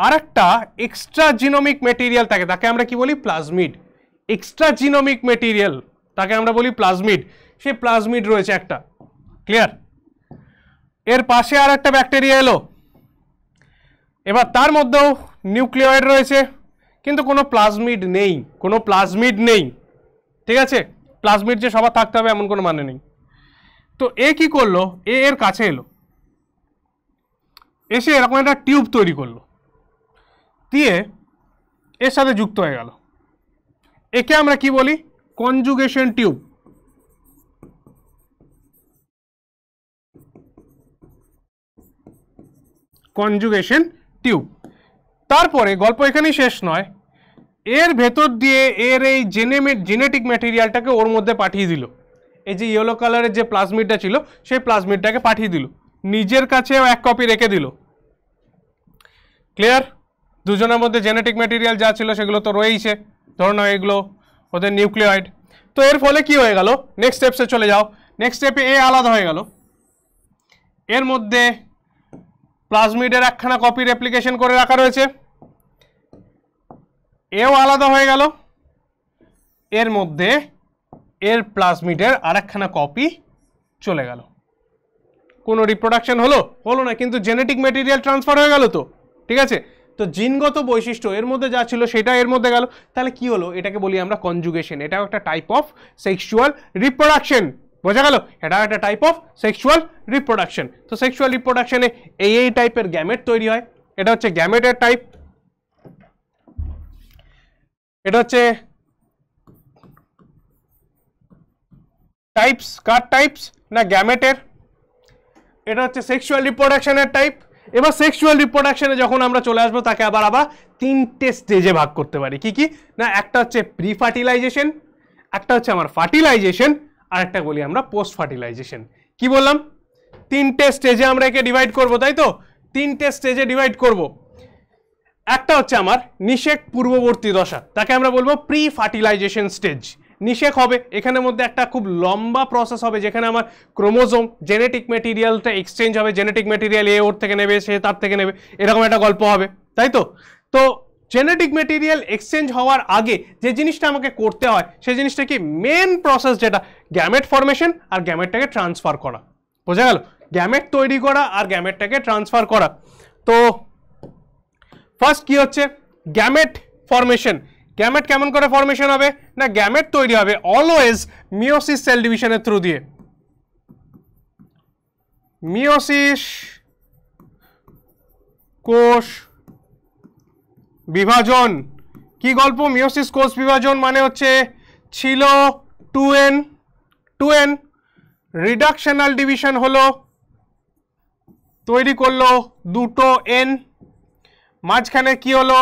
আর একটা এক্সট্রা জিনোমিক মেটেরিয়াল থাকে তাকে আমরা কি বলি প্লাজমিড এক্সট্রা জিনোমিক মেটিরিয়াল তাকে আমরা বলি প্লাজমিড সে প্লাজমিড রয়েছে একটা ক্লিয়ার এর পাশে আর একটা ব্যাকটেরিয়া এলো এবার তার মধ্যেও নিউক্লিয়েড রয়েছে কিন্তু কোনো প্লাজমিড নেই কোনো প্লাজমিড নেই ঠিক আছে প্লাজমিড যে সবার থাকতে হবে এমন কোনো মানে নেই তো এ কি করলো এ এর কাছে এলো এসে এরকম একটা টিউব তৈরি করলো দিয়ে এর সাথে যুক্ত হয়ে গেল একে আমরা কি বলি কনজুগেশন টিউব কনজুগেশন টিউব তারপরে গল্প এখানেই শেষ নয় এর ভেতর দিয়ে এর এই জেনেমে জেনেটিক ম্যাটেরিয়ালটাকে ওর মধ্যে পাঠিয়ে দিল এই যে ইয়েলো কালারের যে প্লাজমিডটা ছিল সেই প্লাজমিডটাকে পাঠিয়ে দিল নিজের কাছেও এক কপি রেখে দিল ক্লিয়ার দুজনের মধ্যে জেনেটিক ম্যাটেরিয়াল যা ছিল সেগুলো তো রয়েইছে ধরো নাও এগুলো ওদের নিউক্লিয়াইড তো এর ফলে কি হয়ে গেল নেক্সট স্টেপসে চলে যাও নেক্সট স্টেপে এ আলাদা হয়ে গেল এর মধ্যে প্লাজমিডের একখানা কপি অ্যাপ্লিকেশন করে রাখা রয়েছে এও আলাদা হয়ে গেল এর মধ্যে এর প্লাজমিডের আরেকখানা কপি চলে গেল কোনো রিপ্রোডাকশন হলো হলো না কিন্তু জেনেটিক মেটেরিয়াল ট্রান্সফার হয়ে গেল তো ঠিক আছে তো জিনগত বৈশিষ্ট্য এর মধ্যে যা ছিল সেটা এর মধ্যে গেল তাহলে কি হলো এটাকে বলি আমরা কনজুগেশন এটাও একটা টাইপ অফ সেক্সুয়াল রিপ্রোডাকশন বোঝা গেল এটাও একটা টাইপ অফ সেক্সুয়াল রিপ্রোডাকশন তো সেক্সুয়াল রিপ্রোডাকশনে এই এই টাইপের গ্যামেট তৈরি হয় এটা হচ্ছে গ্যামেটের টাইপ এটা হচ্ছে টাইপস কার টাইপস না গ্যামেটের এটা হচ্ছে সেক্সুয়াল রিপ্রোডাকশনের টাইপ এবার সেক্সুয়াল রিপ্রোডাকশনে যখন আমরা চলে আসবো তাকে আবার আবার তিনটে স্টেজে ভাগ করতে পারি কি কি না একটা হচ্ছে প্রি ফার্টিলাইজেশন একটা হচ্ছে আমার ফার্টিলাইজেশন আর একটা বলি আমরা পোস্ট ফার্টিলাইজেশন কি বললাম তিনটে স্টেজে আমরা একে ডিভাইড করব তাই তো তিনটে স্টেজে ডিভাইড করব একটা হচ্ছে আমার নিষেক পূর্ববর্তী দশা তাকে আমরা বলবো প্রি ফার্টিলাইজেশন স্টেজ নিষেক হবে এখানের মধ্যে একটা খুব লম্বা প্রসেস হবে যেখানে আমার ক্রোমোজোম জেনেটিক মেটিরিয়ালটা এক্সচেঞ্জ হবে জেনেটিক মেটিরিয়াল এ ওর থেকে নেবে সে তার থেকে নেবে এরকম একটা গল্প হবে তাই তো তো জেনেটিক মেটেরিয়াল এক্সচেঞ্জ হওয়ার আগে যে জিনিসটা আমাকে করতে হয় সেই জিনিসটা কি মেন প্রসেস যেটা গ্যামেট ফরমেশন আর গ্যামেটটাকে ট্রান্সফার করা বোঝা গেল গ্যামেট তৈরি করা আর গ্যামেটটাকে ট্রান্সফার করা তো ফার্স্ট কি হচ্ছে গ্যামেট ফরমেশন গ্যামেট কেমন করে ফরমেশন হবে না গ্যামেট তৈরি হবে অলওয়েজ মিওসিস সেল ডিভিশনের থ্রু দিয়ে মিওসিস কোষ বিভাজন কি গল্প মিওসিস কোষ বিভাজন মানে হচ্ছে ছিল two N two N reductional division হলো তৈরি করলো দুটো এন মাঝখানে কি হলো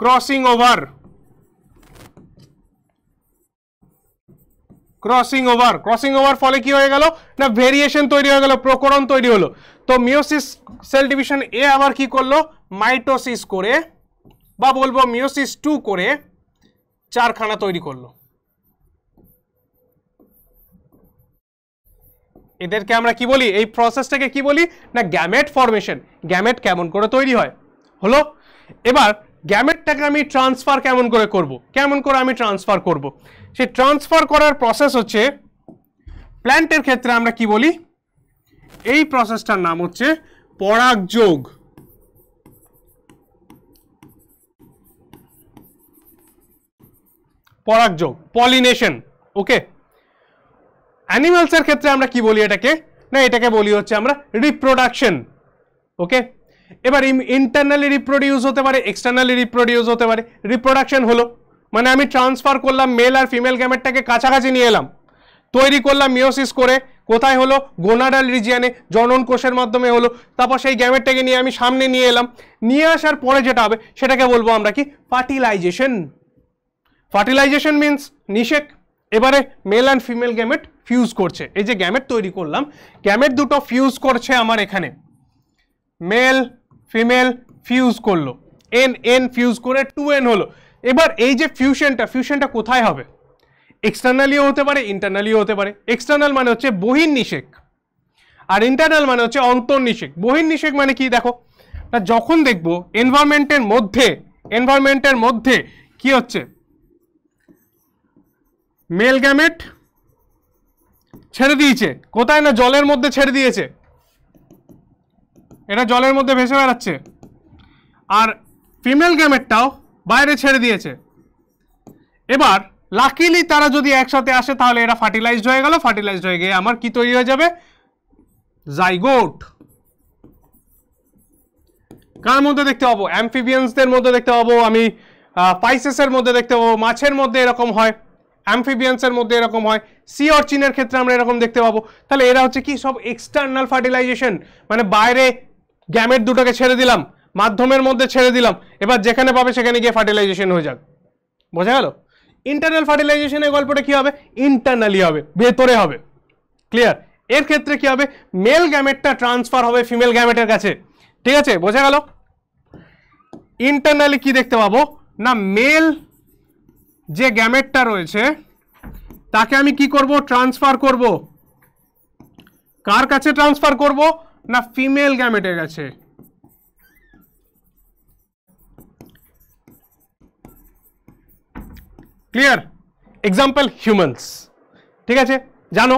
crossing over crossing over crossing over ফলে কি হয়ে গেল না ভেরিয়েশন তৈরি হয়ে গেল প্রকরণ তৈরি হলো তো মিওসিস সেল ডিভিশন এ আবার কি করলো মাইটোসিস করে বা বলবো মিওসিস টু করে চারখানা তৈরি করলো এদেরকে আমরা কি বলি এই প্রসেসটাকে কি বলি না গ্যামেট ফরমেশন গ্যামেট কেমন করে তৈরি হয় হলো এবার গ্যামেটটাকে আমি ট্রান্সফার কেমন করে করব কেমন করে আমি ট্রান্সফার করব সে ট্রান্সফার করার প্রসেস হচ্ছে প্ল্যান্টের ক্ষেত্রে আমরা কি বলি এই প্রসেসটার নাম হচ্ছে পরাগযোগ পরাগযোগ পলিনেশন ওকে অ্যানিমালসের ক্ষেত্রে আমরা কি বলি এটাকে না এটাকে বলি হচ্ছে আমরা রিপ্রোডাকশন ওকে এবার ইন্টারনালি রিপ্রোডিউস হতে পারে এক্সটার্নালি রিপ্রোডিউস হতে পারে রিপ্রোডাকশন হলো মানে আমি ট্রান্সফার করলাম মেল আর ফিমেল গ্যামেটটাকে কাছাকাছি নিয়ে এলাম তৈরি করলাম মিওসিস করে কোথায় হলো গোনাডাল রিজিয়ানে জনন কোষের মাধ্যমে হলো তারপর সেই গ্যামেটটাকে নিয়ে আমি সামনে নিয়ে এলাম নিয়ে আসার পরে যেটা হবে সেটাকে বলবো আমরা কি ফার্টিলাইজেশন ফার্টিলাইজেশন মিনস নিষেক এবারে male and female gamete fuse করছে এই যে গ্যামেট তৈরি করলাম গ্যামেট দুটো ফিউজ করছে আমার এখানে মেল ফিমেল ফিউজ করলো এন এন ফিউজ করে টু এন হলো এবার এই যে ফিউশনটা ফিউশনটা কোথায় হবে এক্সটার্নালিও হতে পারে ইন্টারনালিও হতে পারে এক্সটার্নাল মানে হচ্ছে বহির্নিষেক আর ইন্টারনাল মানে হচ্ছে অন্তর্নিষেক বহির্নিষেক মানে কি দেখো যখন দেখব এনভায়রনমেন্টের মধ্যে এনভায়রনমেন্টের মধ্যে কি হচ্ছে মেল গ্যামেট ছেড়ে দিয়েছে কোথায় না জলের মধ্যে ছেড়ে দিয়েছে এটা জলের মধ্যে ভেসে বেড়াচ্ছে আর ফিমেল গ্যামেটটাও বাইরে ছেড়ে দিয়েছে এবার লাকিলি তারা যদি একসাথে আসে তাহলে এরা ফার্টিলাইজড হয়ে গেল ফার্টিলাইজড হয়ে গিয়ে আমার কি তৈরি হয়ে যাবে জাইগোট কার মধ্যে দেখতে পাবো অ্যামফিবিয়ান্সদের মধ্যে দেখতে পাবো আমি পাইসেসের মধ্যে দেখতে পাবো মাছের মধ্যে এরকম হয় অ্যামফিবিয়ান্সের মধ্যে এরকম হয় সি অর্চিনের ক্ষেত্রে আমরা এরকম দেখতে পাবো তাহলে এরা হচ্ছে কি সব এক্সটার্নাল ফার্টিলাইজেশন মানে বাইরে গ্যামের দুটোকে ছেড়ে দিলাম মাধ্যমের মধ্যে ছেড়ে দিলাম এবার যেখানে পাবে সেখানে গিয়ে ফার্টিলাইজেশন হয়ে যাক বোঝা গেল ইন্টারনাল ফার্টিলাইজেশনের গল্পটা কী হবে ইন্টারনালি হবে ভেতরে হবে ক্লিয়ার এর ক্ষেত্রে কী হবে মেল গ্যামেটটা ট্রান্সফার হবে ফিমেল গ্যামেটের কাছে ঠিক আছে বোঝা গেল ইন্টারনালি কি দেখতে পাবো না মেল যে গ্যামেটটা রয়েছে তাকে আমি কি করব ট্রান্সফার করব কার কাছে ট্রান্সফার করব না ফিমেল গ্যামেটের কাছে ক্লিয়ার এক্সাম্পল হিউম্যানস ঠিক আছে জানো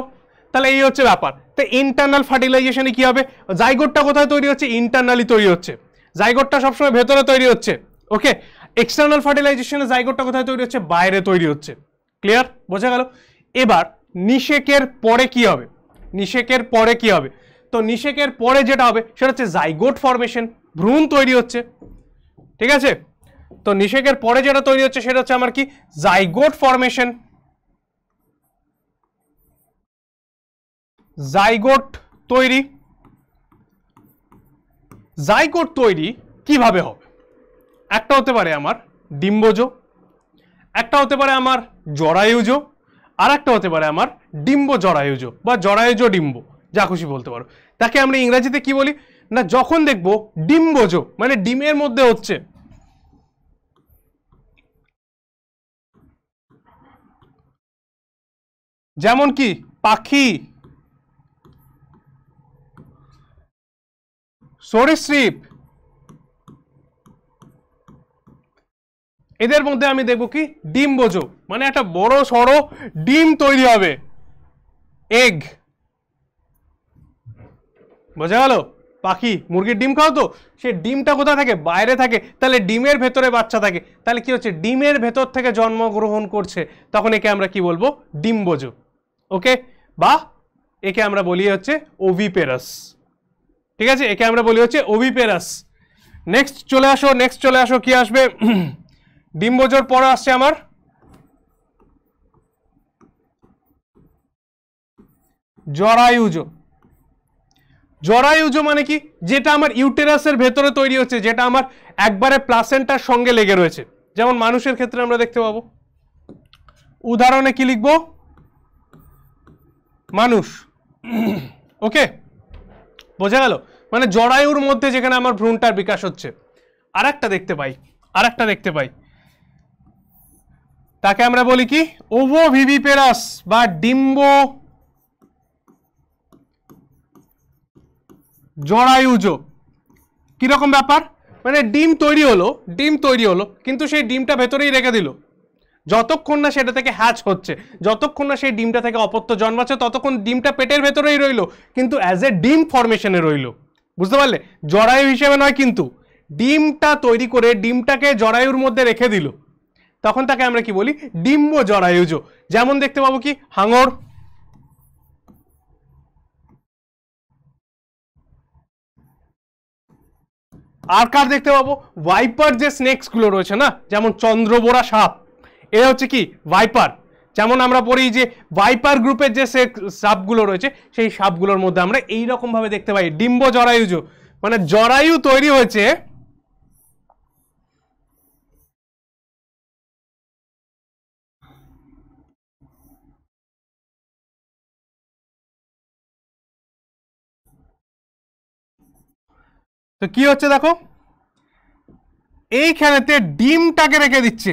তাহলে এই হচ্ছে ব্যাপার তো ইন্টারনাল ফার্টিলাইজেশনে কী হবে জাইগোটটা কোথায় তৈরি হচ্ছে ইন্টারনালি তৈরি হচ্ছে জাইগোটটা সবসময় ভেতরে তৈরি হচ্ছে ওকে এক্সটার্নাল ফার্টিলাইজেশনে জাইগোটটা কোথায় তৈরি হচ্ছে বাইরে তৈরি হচ্ছে ক্লিয়ার বোঝা গেল এবার নিষেকের পরে কি হবে নিষেকের পরে কি হবে তো নিষেকের পরে যেটা হবে সেটা হচ্ছে জাইগোট ফরমেশন ভ্রূণ তৈরি হচ্ছে ঠিক আছে তো নিষেকের পরে যেটা তৈরি হচ্ছে সেটা হচ্ছে আমার কি জাইগোট ফরমেশন জাইগোট তৈরি জাইগোট তৈরি কিভাবে হবে একটা হতে পারে আমার ডিম্বজ একটা হতে পারে আমার জরায়ুজ আর একটা হতে পারে আমার ডিম্ব জরায়ুজ বা জরায়ুজ ডিম্ব যা খুশি বলতে পারো তাকে আমরা ইংরাজিতে কি বলি না যখন দেখব ডিম্বজ মানে ডিমের মধ্যে হচ্ছে যেমন কি পাখি সরীসৃপ এদের মধ্যে আমি দেখব কি ডিম বোঝো মানে একটা বড় সড় ডিম তৈরি হবে এগ বোঝা গেল পাখি মুরগির ডিম খাও তো সে ডিমটা কোথায় থাকে বাইরে থাকে তাহলে ডিমের ভেতরে বাচ্চা থাকে তাহলে কি হচ্ছে ডিমের ভেতর থেকে জন্মগ্রহণ করছে তখন একে আমরা কি বলবো ডিম বোঝো ওকে বা একে আমরা বলি হচ্ছে ওভিপেরাস ঠিক আছে একে আমরা বলি হচ্ছে ওভিপেরাস নেক্সট চলে আসো নেক্সট চলে আসো কি আসবে ডিম্বজোর পর আসছে আমার জরায়ুজ জরায়ুজ মানে কি যেটা আমার ইউটেরাসের ভেতরে তৈরি হচ্ছে যেটা আমার একবারে প্লাসেন্টার সঙ্গে লেগে রয়েছে যেমন মানুষের ক্ষেত্রে আমরা দেখতে পাবো উদাহরণে কি লিখবো মানুষ ওকে বোঝা গেল মানে জরায়ুর মধ্যে যেখানে আমার ভ্রূণটার বিকাশ হচ্ছে আর দেখতে পাই আর একটা দেখতে পাই তাকে আমরা বলি কি ওভো ভিভিপেরাস বা ডিম্ব জরায়ুজ কীরকম ব্যাপার মানে ডিম তৈরি হলো ডিম তৈরি হলো কিন্তু সেই ডিমটা ভেতরেই রেখে দিল যতক্ষণ না সেটা থেকে হ্যাচ হচ্ছে যতক্ষণ না সেই ডিমটা থেকে অপত্য জন্মাচ্ছে ততক্ষণ ডিমটা পেটের ভেতরেই রইল কিন্তু অ্যাজ এ ডিম ফরমেশনে রইল বুঝতে পারলে জরায়ু হিসেবে নয় কিন্তু ডিমটা তৈরি করে ডিমটাকে জরায়ুর মধ্যে রেখে দিল তখন তাকে আমরা কি বলি ডিম্ব জরায়ুজ যেমন দেখতে পাবো কি হাঙর আর কার দেখতে পাবো ওয়াইপার যে স্নেক্সগুলো রয়েছে না যেমন চন্দ্রবোরা সাপ এরা হচ্ছে কি ভাইপার যেমন আমরা পড়ি যে ভাইপার গ্রুপের যে সাপগুলো রয়েছে সেই সাপগুলোর মধ্যে আমরা এই ভাবে দেখতে পাই ডিম্ব জরায়ুজ মানে জরায়ু তৈরি হয়েছে তো কি হচ্ছে দেখো এইখানেতে ডিমটাকে রেখে দিচ্ছে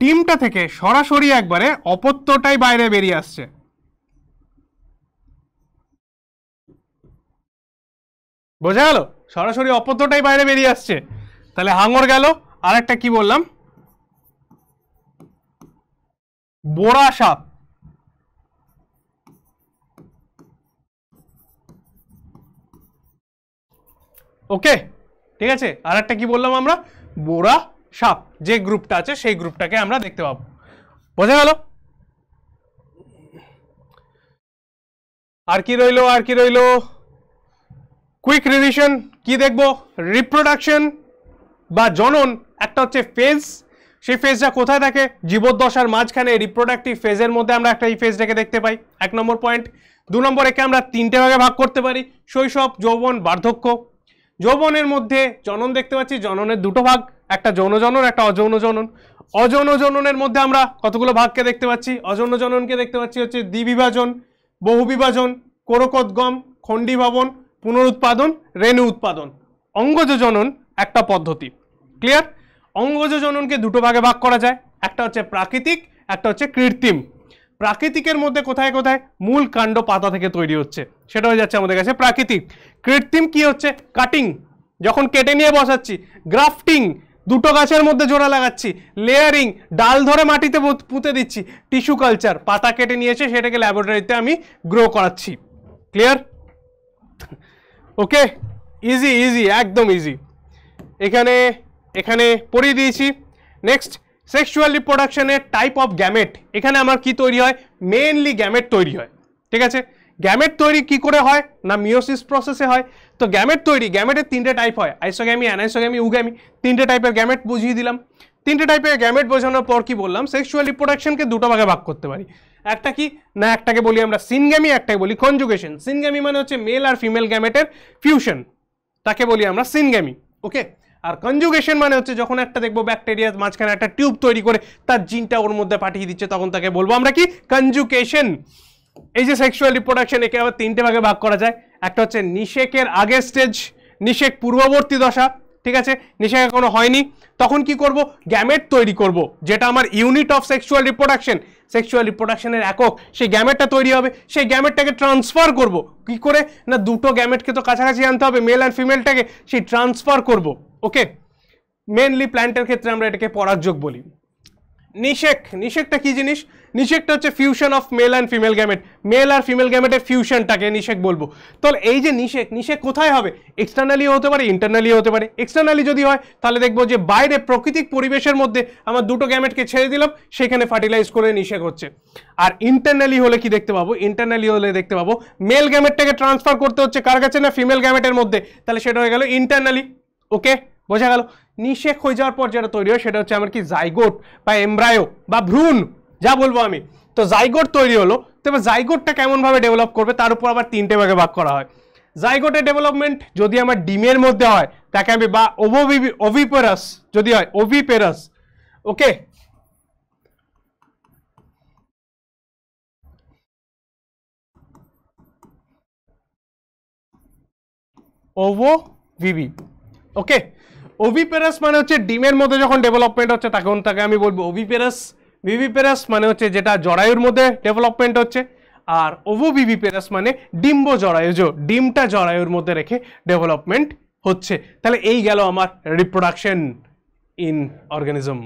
টিমটা থেকে সরাসরি একবারে অপত্যটাই বাইরে বেরিয়ে আসছে বোঝা গেল সরাসরি অপত্যটাই বাইরে বেরিয়ে আসছে তাহলে হাঙর গেল আর একটা কি বললাম বোরা সাপ ওকে ঠিক আছে আর একটা কি বললাম আমরা বোরা সাপ যে গ্রুপটা আছে সেই গ্রুপটাকে আমরা দেখতে পাবো বোঝা গেল আর কি রইল আর কি রইল কুইক রিভিশন কি দেখব রিপ্রোডাকশন বা জনন একটা হচ্ছে ফেজ সেই ফেজটা কোথায় থাকে জীবদ্দশার মাঝখানে রিপ্রোডাক্টিভ ফেজের মধ্যে আমরা একটা এই ফেজটাকে দেখতে পাই এক নম্বর পয়েন্ট দু নম্বর একে আমরা তিনটে ভাগে ভাগ করতে পারি শৈশব যৌবন বার্ধক্য যৌবনের মধ্যে জনন দেখতে পাচ্ছি জননের দুটো ভাগ একটা যৌন জনন একটা অযৌন জনন অযৌন জননের মধ্যে আমরা কতগুলো ভাগকে দেখতে পাচ্ছি অযৌন জননকে দেখতে পাচ্ছি হচ্ছে দ্বিবিভাজন বহুবিভাজন কোরকোদ্গম খণ্ডীভবন পুনরুৎপাদন রেণু উৎপাদন অঙ্গজ জনন একটা পদ্ধতি ক্লিয়ার অঙ্গজ জননকে দুটো ভাগে ভাগ করা যায় একটা হচ্ছে প্রাকৃতিক একটা হচ্ছে কৃত্রিম প্রাকৃতিকের মধ্যে কোথায় কোথায় মূল কাণ্ড পাতা থেকে তৈরি হচ্ছে সেটা হয়ে যাচ্ছে আমাদের কাছে প্রাকৃতিক কৃত্রিম কি হচ্ছে কাটিং যখন কেটে নিয়ে বসাচ্ছি গ্রাফটিং দুটো গাছের মধ্যে জোড়া লাগাচ্ছি লেয়ারিং ডাল ধরে মাটিতে পুঁতে দিচ্ছি টিস্যু কালচার পাতা কেটে নিয়েছে সেটাকে ল্যাবরেটরিতে আমি গ্রো করাচ্ছি ক্লিয়ার ওকে ইজি ইজি একদম ইজি এখানে এখানে পড়িয়ে দিয়েছি নেক্সট সেক্সুয়াল রিপ্রোডাকশনের টাইপ অফ গ্যামেট এখানে আমার কি তৈরি হয় মেনলি গ্যামেট তৈরি হয় ঠিক আছে গ্যামেট তৈরি কি করে হয় না মিওসিস প্রসেসে হয় তো গ্যামেট তৈরি গ্যামেটের তিনটে টাইপ হয় আইসোগ্যামি অ্যানাইসোগ্যামি উগ্যামি তিনটে টাইপের গ্যামেট বুঝিয়ে দিলাম তিনটে টাইপের গ্যামেট বোঝানোর পর কি বললাম সেক্সুয়াল রিপ্রোডাকশনকে দুটো ভাগে ভাগ করতে পারি একটা কি না একটাকে বলি আমরা সিনগ্যামি একটাকে বলি কনজুগেশন সিনগ্যামি মানে হচ্ছে মেল আর ফিমেল গ্যামেটের ফিউশন তাকে বলি আমরা সিনগ্যামি ওকে আর কনজুগেশন মানে হচ্ছে যখন একটা দেখবো ব্যাকটেরিয়া মাঝখানে একটা টিউব তৈরি করে তার জিনটা ওর মধ্যে পাঠিয়ে দিচ্ছে তখন তাকে বলবো আমরা কি কনজুকেশন এই যে সেক্সুয়াল রিপ্রোডাকশন একে আবার তিনটে ভাগে ভাগ করা যায় একটা হচ্ছে নিষেকের আগে স্টেজ নিষেক পূর্ববর্তী দশা ঠিক আছে নিষেক এখনো হয়নি তখন কি করব গ্যামেট তৈরি করব যেটা আমার unit of sexual reproduction sexual রিপ্রোডাকশনের একক সেই গ্যামেটটা তৈরি হবে সেই গ্যামেটটাকে ট্রান্সফার করব কি করে না দুটো গ্যামেটকে তো কাছাকাছি আনতে হবে মেল অ্যান্ড ফিমেলটাকে সেই ট্রান্সফার করব ওকে মেনলি প্ল্যান্টের ক্ষেত্রে আমরা এটাকে পরাগযোগ বলি নিশেক নিশেকটা কি জিনিস নিশেকটা হচ্ছে fusion of male and female gamete male আর ফিমেল গ্যামেটের ফিউশনটাকে নিশেক বলবো তাহলে এই যে নিশেক নিশেক কোথায় হবে এক্সটার্নালিও হতে পারে ইন্টারনালিও হতে পারে এক্সটার্নালি যদি হয় তাহলে দেখবো যে বাইরে প্রাকৃতিক পরিবেশের মধ্যে আমার দুটো গ্যামেটকে ছেড়ে দিলাম সেখানে ফার্টিলাইজ করে নিশেক হচ্ছে আর ইন্টারনালি হলে কি দেখতে পাবো ইন্টারনালি হলে দেখতে পাবো মেল গ্যামেটটাকে ট্রান্সফার করতে হচ্ছে কার কাছে না ফিমেল গ্যামেটের মধ্যে তাহলে সেটা হয়ে গেল ইন্টারনালি ওকে বোঝা গেল নিষেক হয়ে যাওয়ার পর যেটা তৈরি হয় সেটা হচ্ছে আমার কি জাইগোট বা এমব্রায়ো বা ভ্রুণ যা বলবো আমি তো জাইগোট তৈরি হলো তবে জাইগোটটা কেমনভাবে ডেভেলপ করবে তার উপর আবার তিনটে ভাগে ভাগ করা হয় জাইগোটের ডেভেলপমেন্ট যদি আমার ডিমের মধ্যে হয় তাকে আমি বা ওভিপেরাস যদি হয় ওভিপেরাস ওকে ওভো ভিভি ওকে ওভিপেরাস মানে হচ্ছে ডিমের মধ্যে যখন ডেভেলপমেন্ট হচ্ছে তখন তাকে আমি বলবো ওভিপেরাস ভিভিপেরাস মানে হচ্ছে যেটা জরায়ুর মধ্যে ডেভেলপমেন্ট হচ্ছে আর ওভোভিভিপেরাস মানে ডিম্ব জরায়ুজ ডিমটা জরায়ুর মধ্যে রেখে ডেভেলপমেন্ট হচ্ছে তাহলে এই গেল আমার রিপ্রোডাকশন ইন অর্গানিজম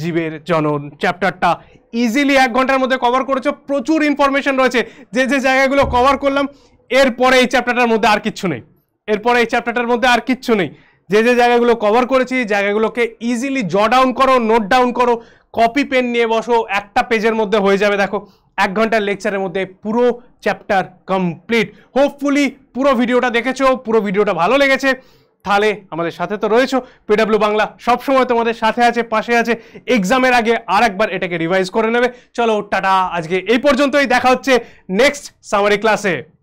জীবের জনন চ্যাপ্টারটা ইজিলি এক ঘন্টার মধ্যে কভার করেছো প্রচুর ইনফরমেশন রয়েছে যে যে জায়গাগুলো কভার করলাম এরপরে এই চ্যাপ্টারটার মধ্যে আর কিচ্ছু নেই এরপরে এই চ্যাপ্টারটার মধ্যে আর কিচ্ছু নেই যে যে জায়গাগুলো কভার করেছি জায়গাগুলোকে ইজিলি জ ডাউন করো নোট ডাউন করো কপি পেন নিয়ে বসো একটা পেজের মধ্যে হয়ে যাবে দেখো এক ঘন্টার লেকচারের মধ্যে পুরো চ্যাপ্টার কমপ্লিট হোপফুলি পুরো ভিডিওটা দেখেছো পুরো ভিডিওটা ভালো লেগেছে তাহলে আমাদের সাথে তো রয়েছো পিডাব্লিউ বাংলা সবসময় তোমাদের সাথে আছে পাশে আছে এক্সামের আগে আর একবার এটাকে রিভাইজ করে নেবে চলো টাটা আজকে এই পর্যন্তই দেখা হচ্ছে নেক্সট সামারি ক্লাসে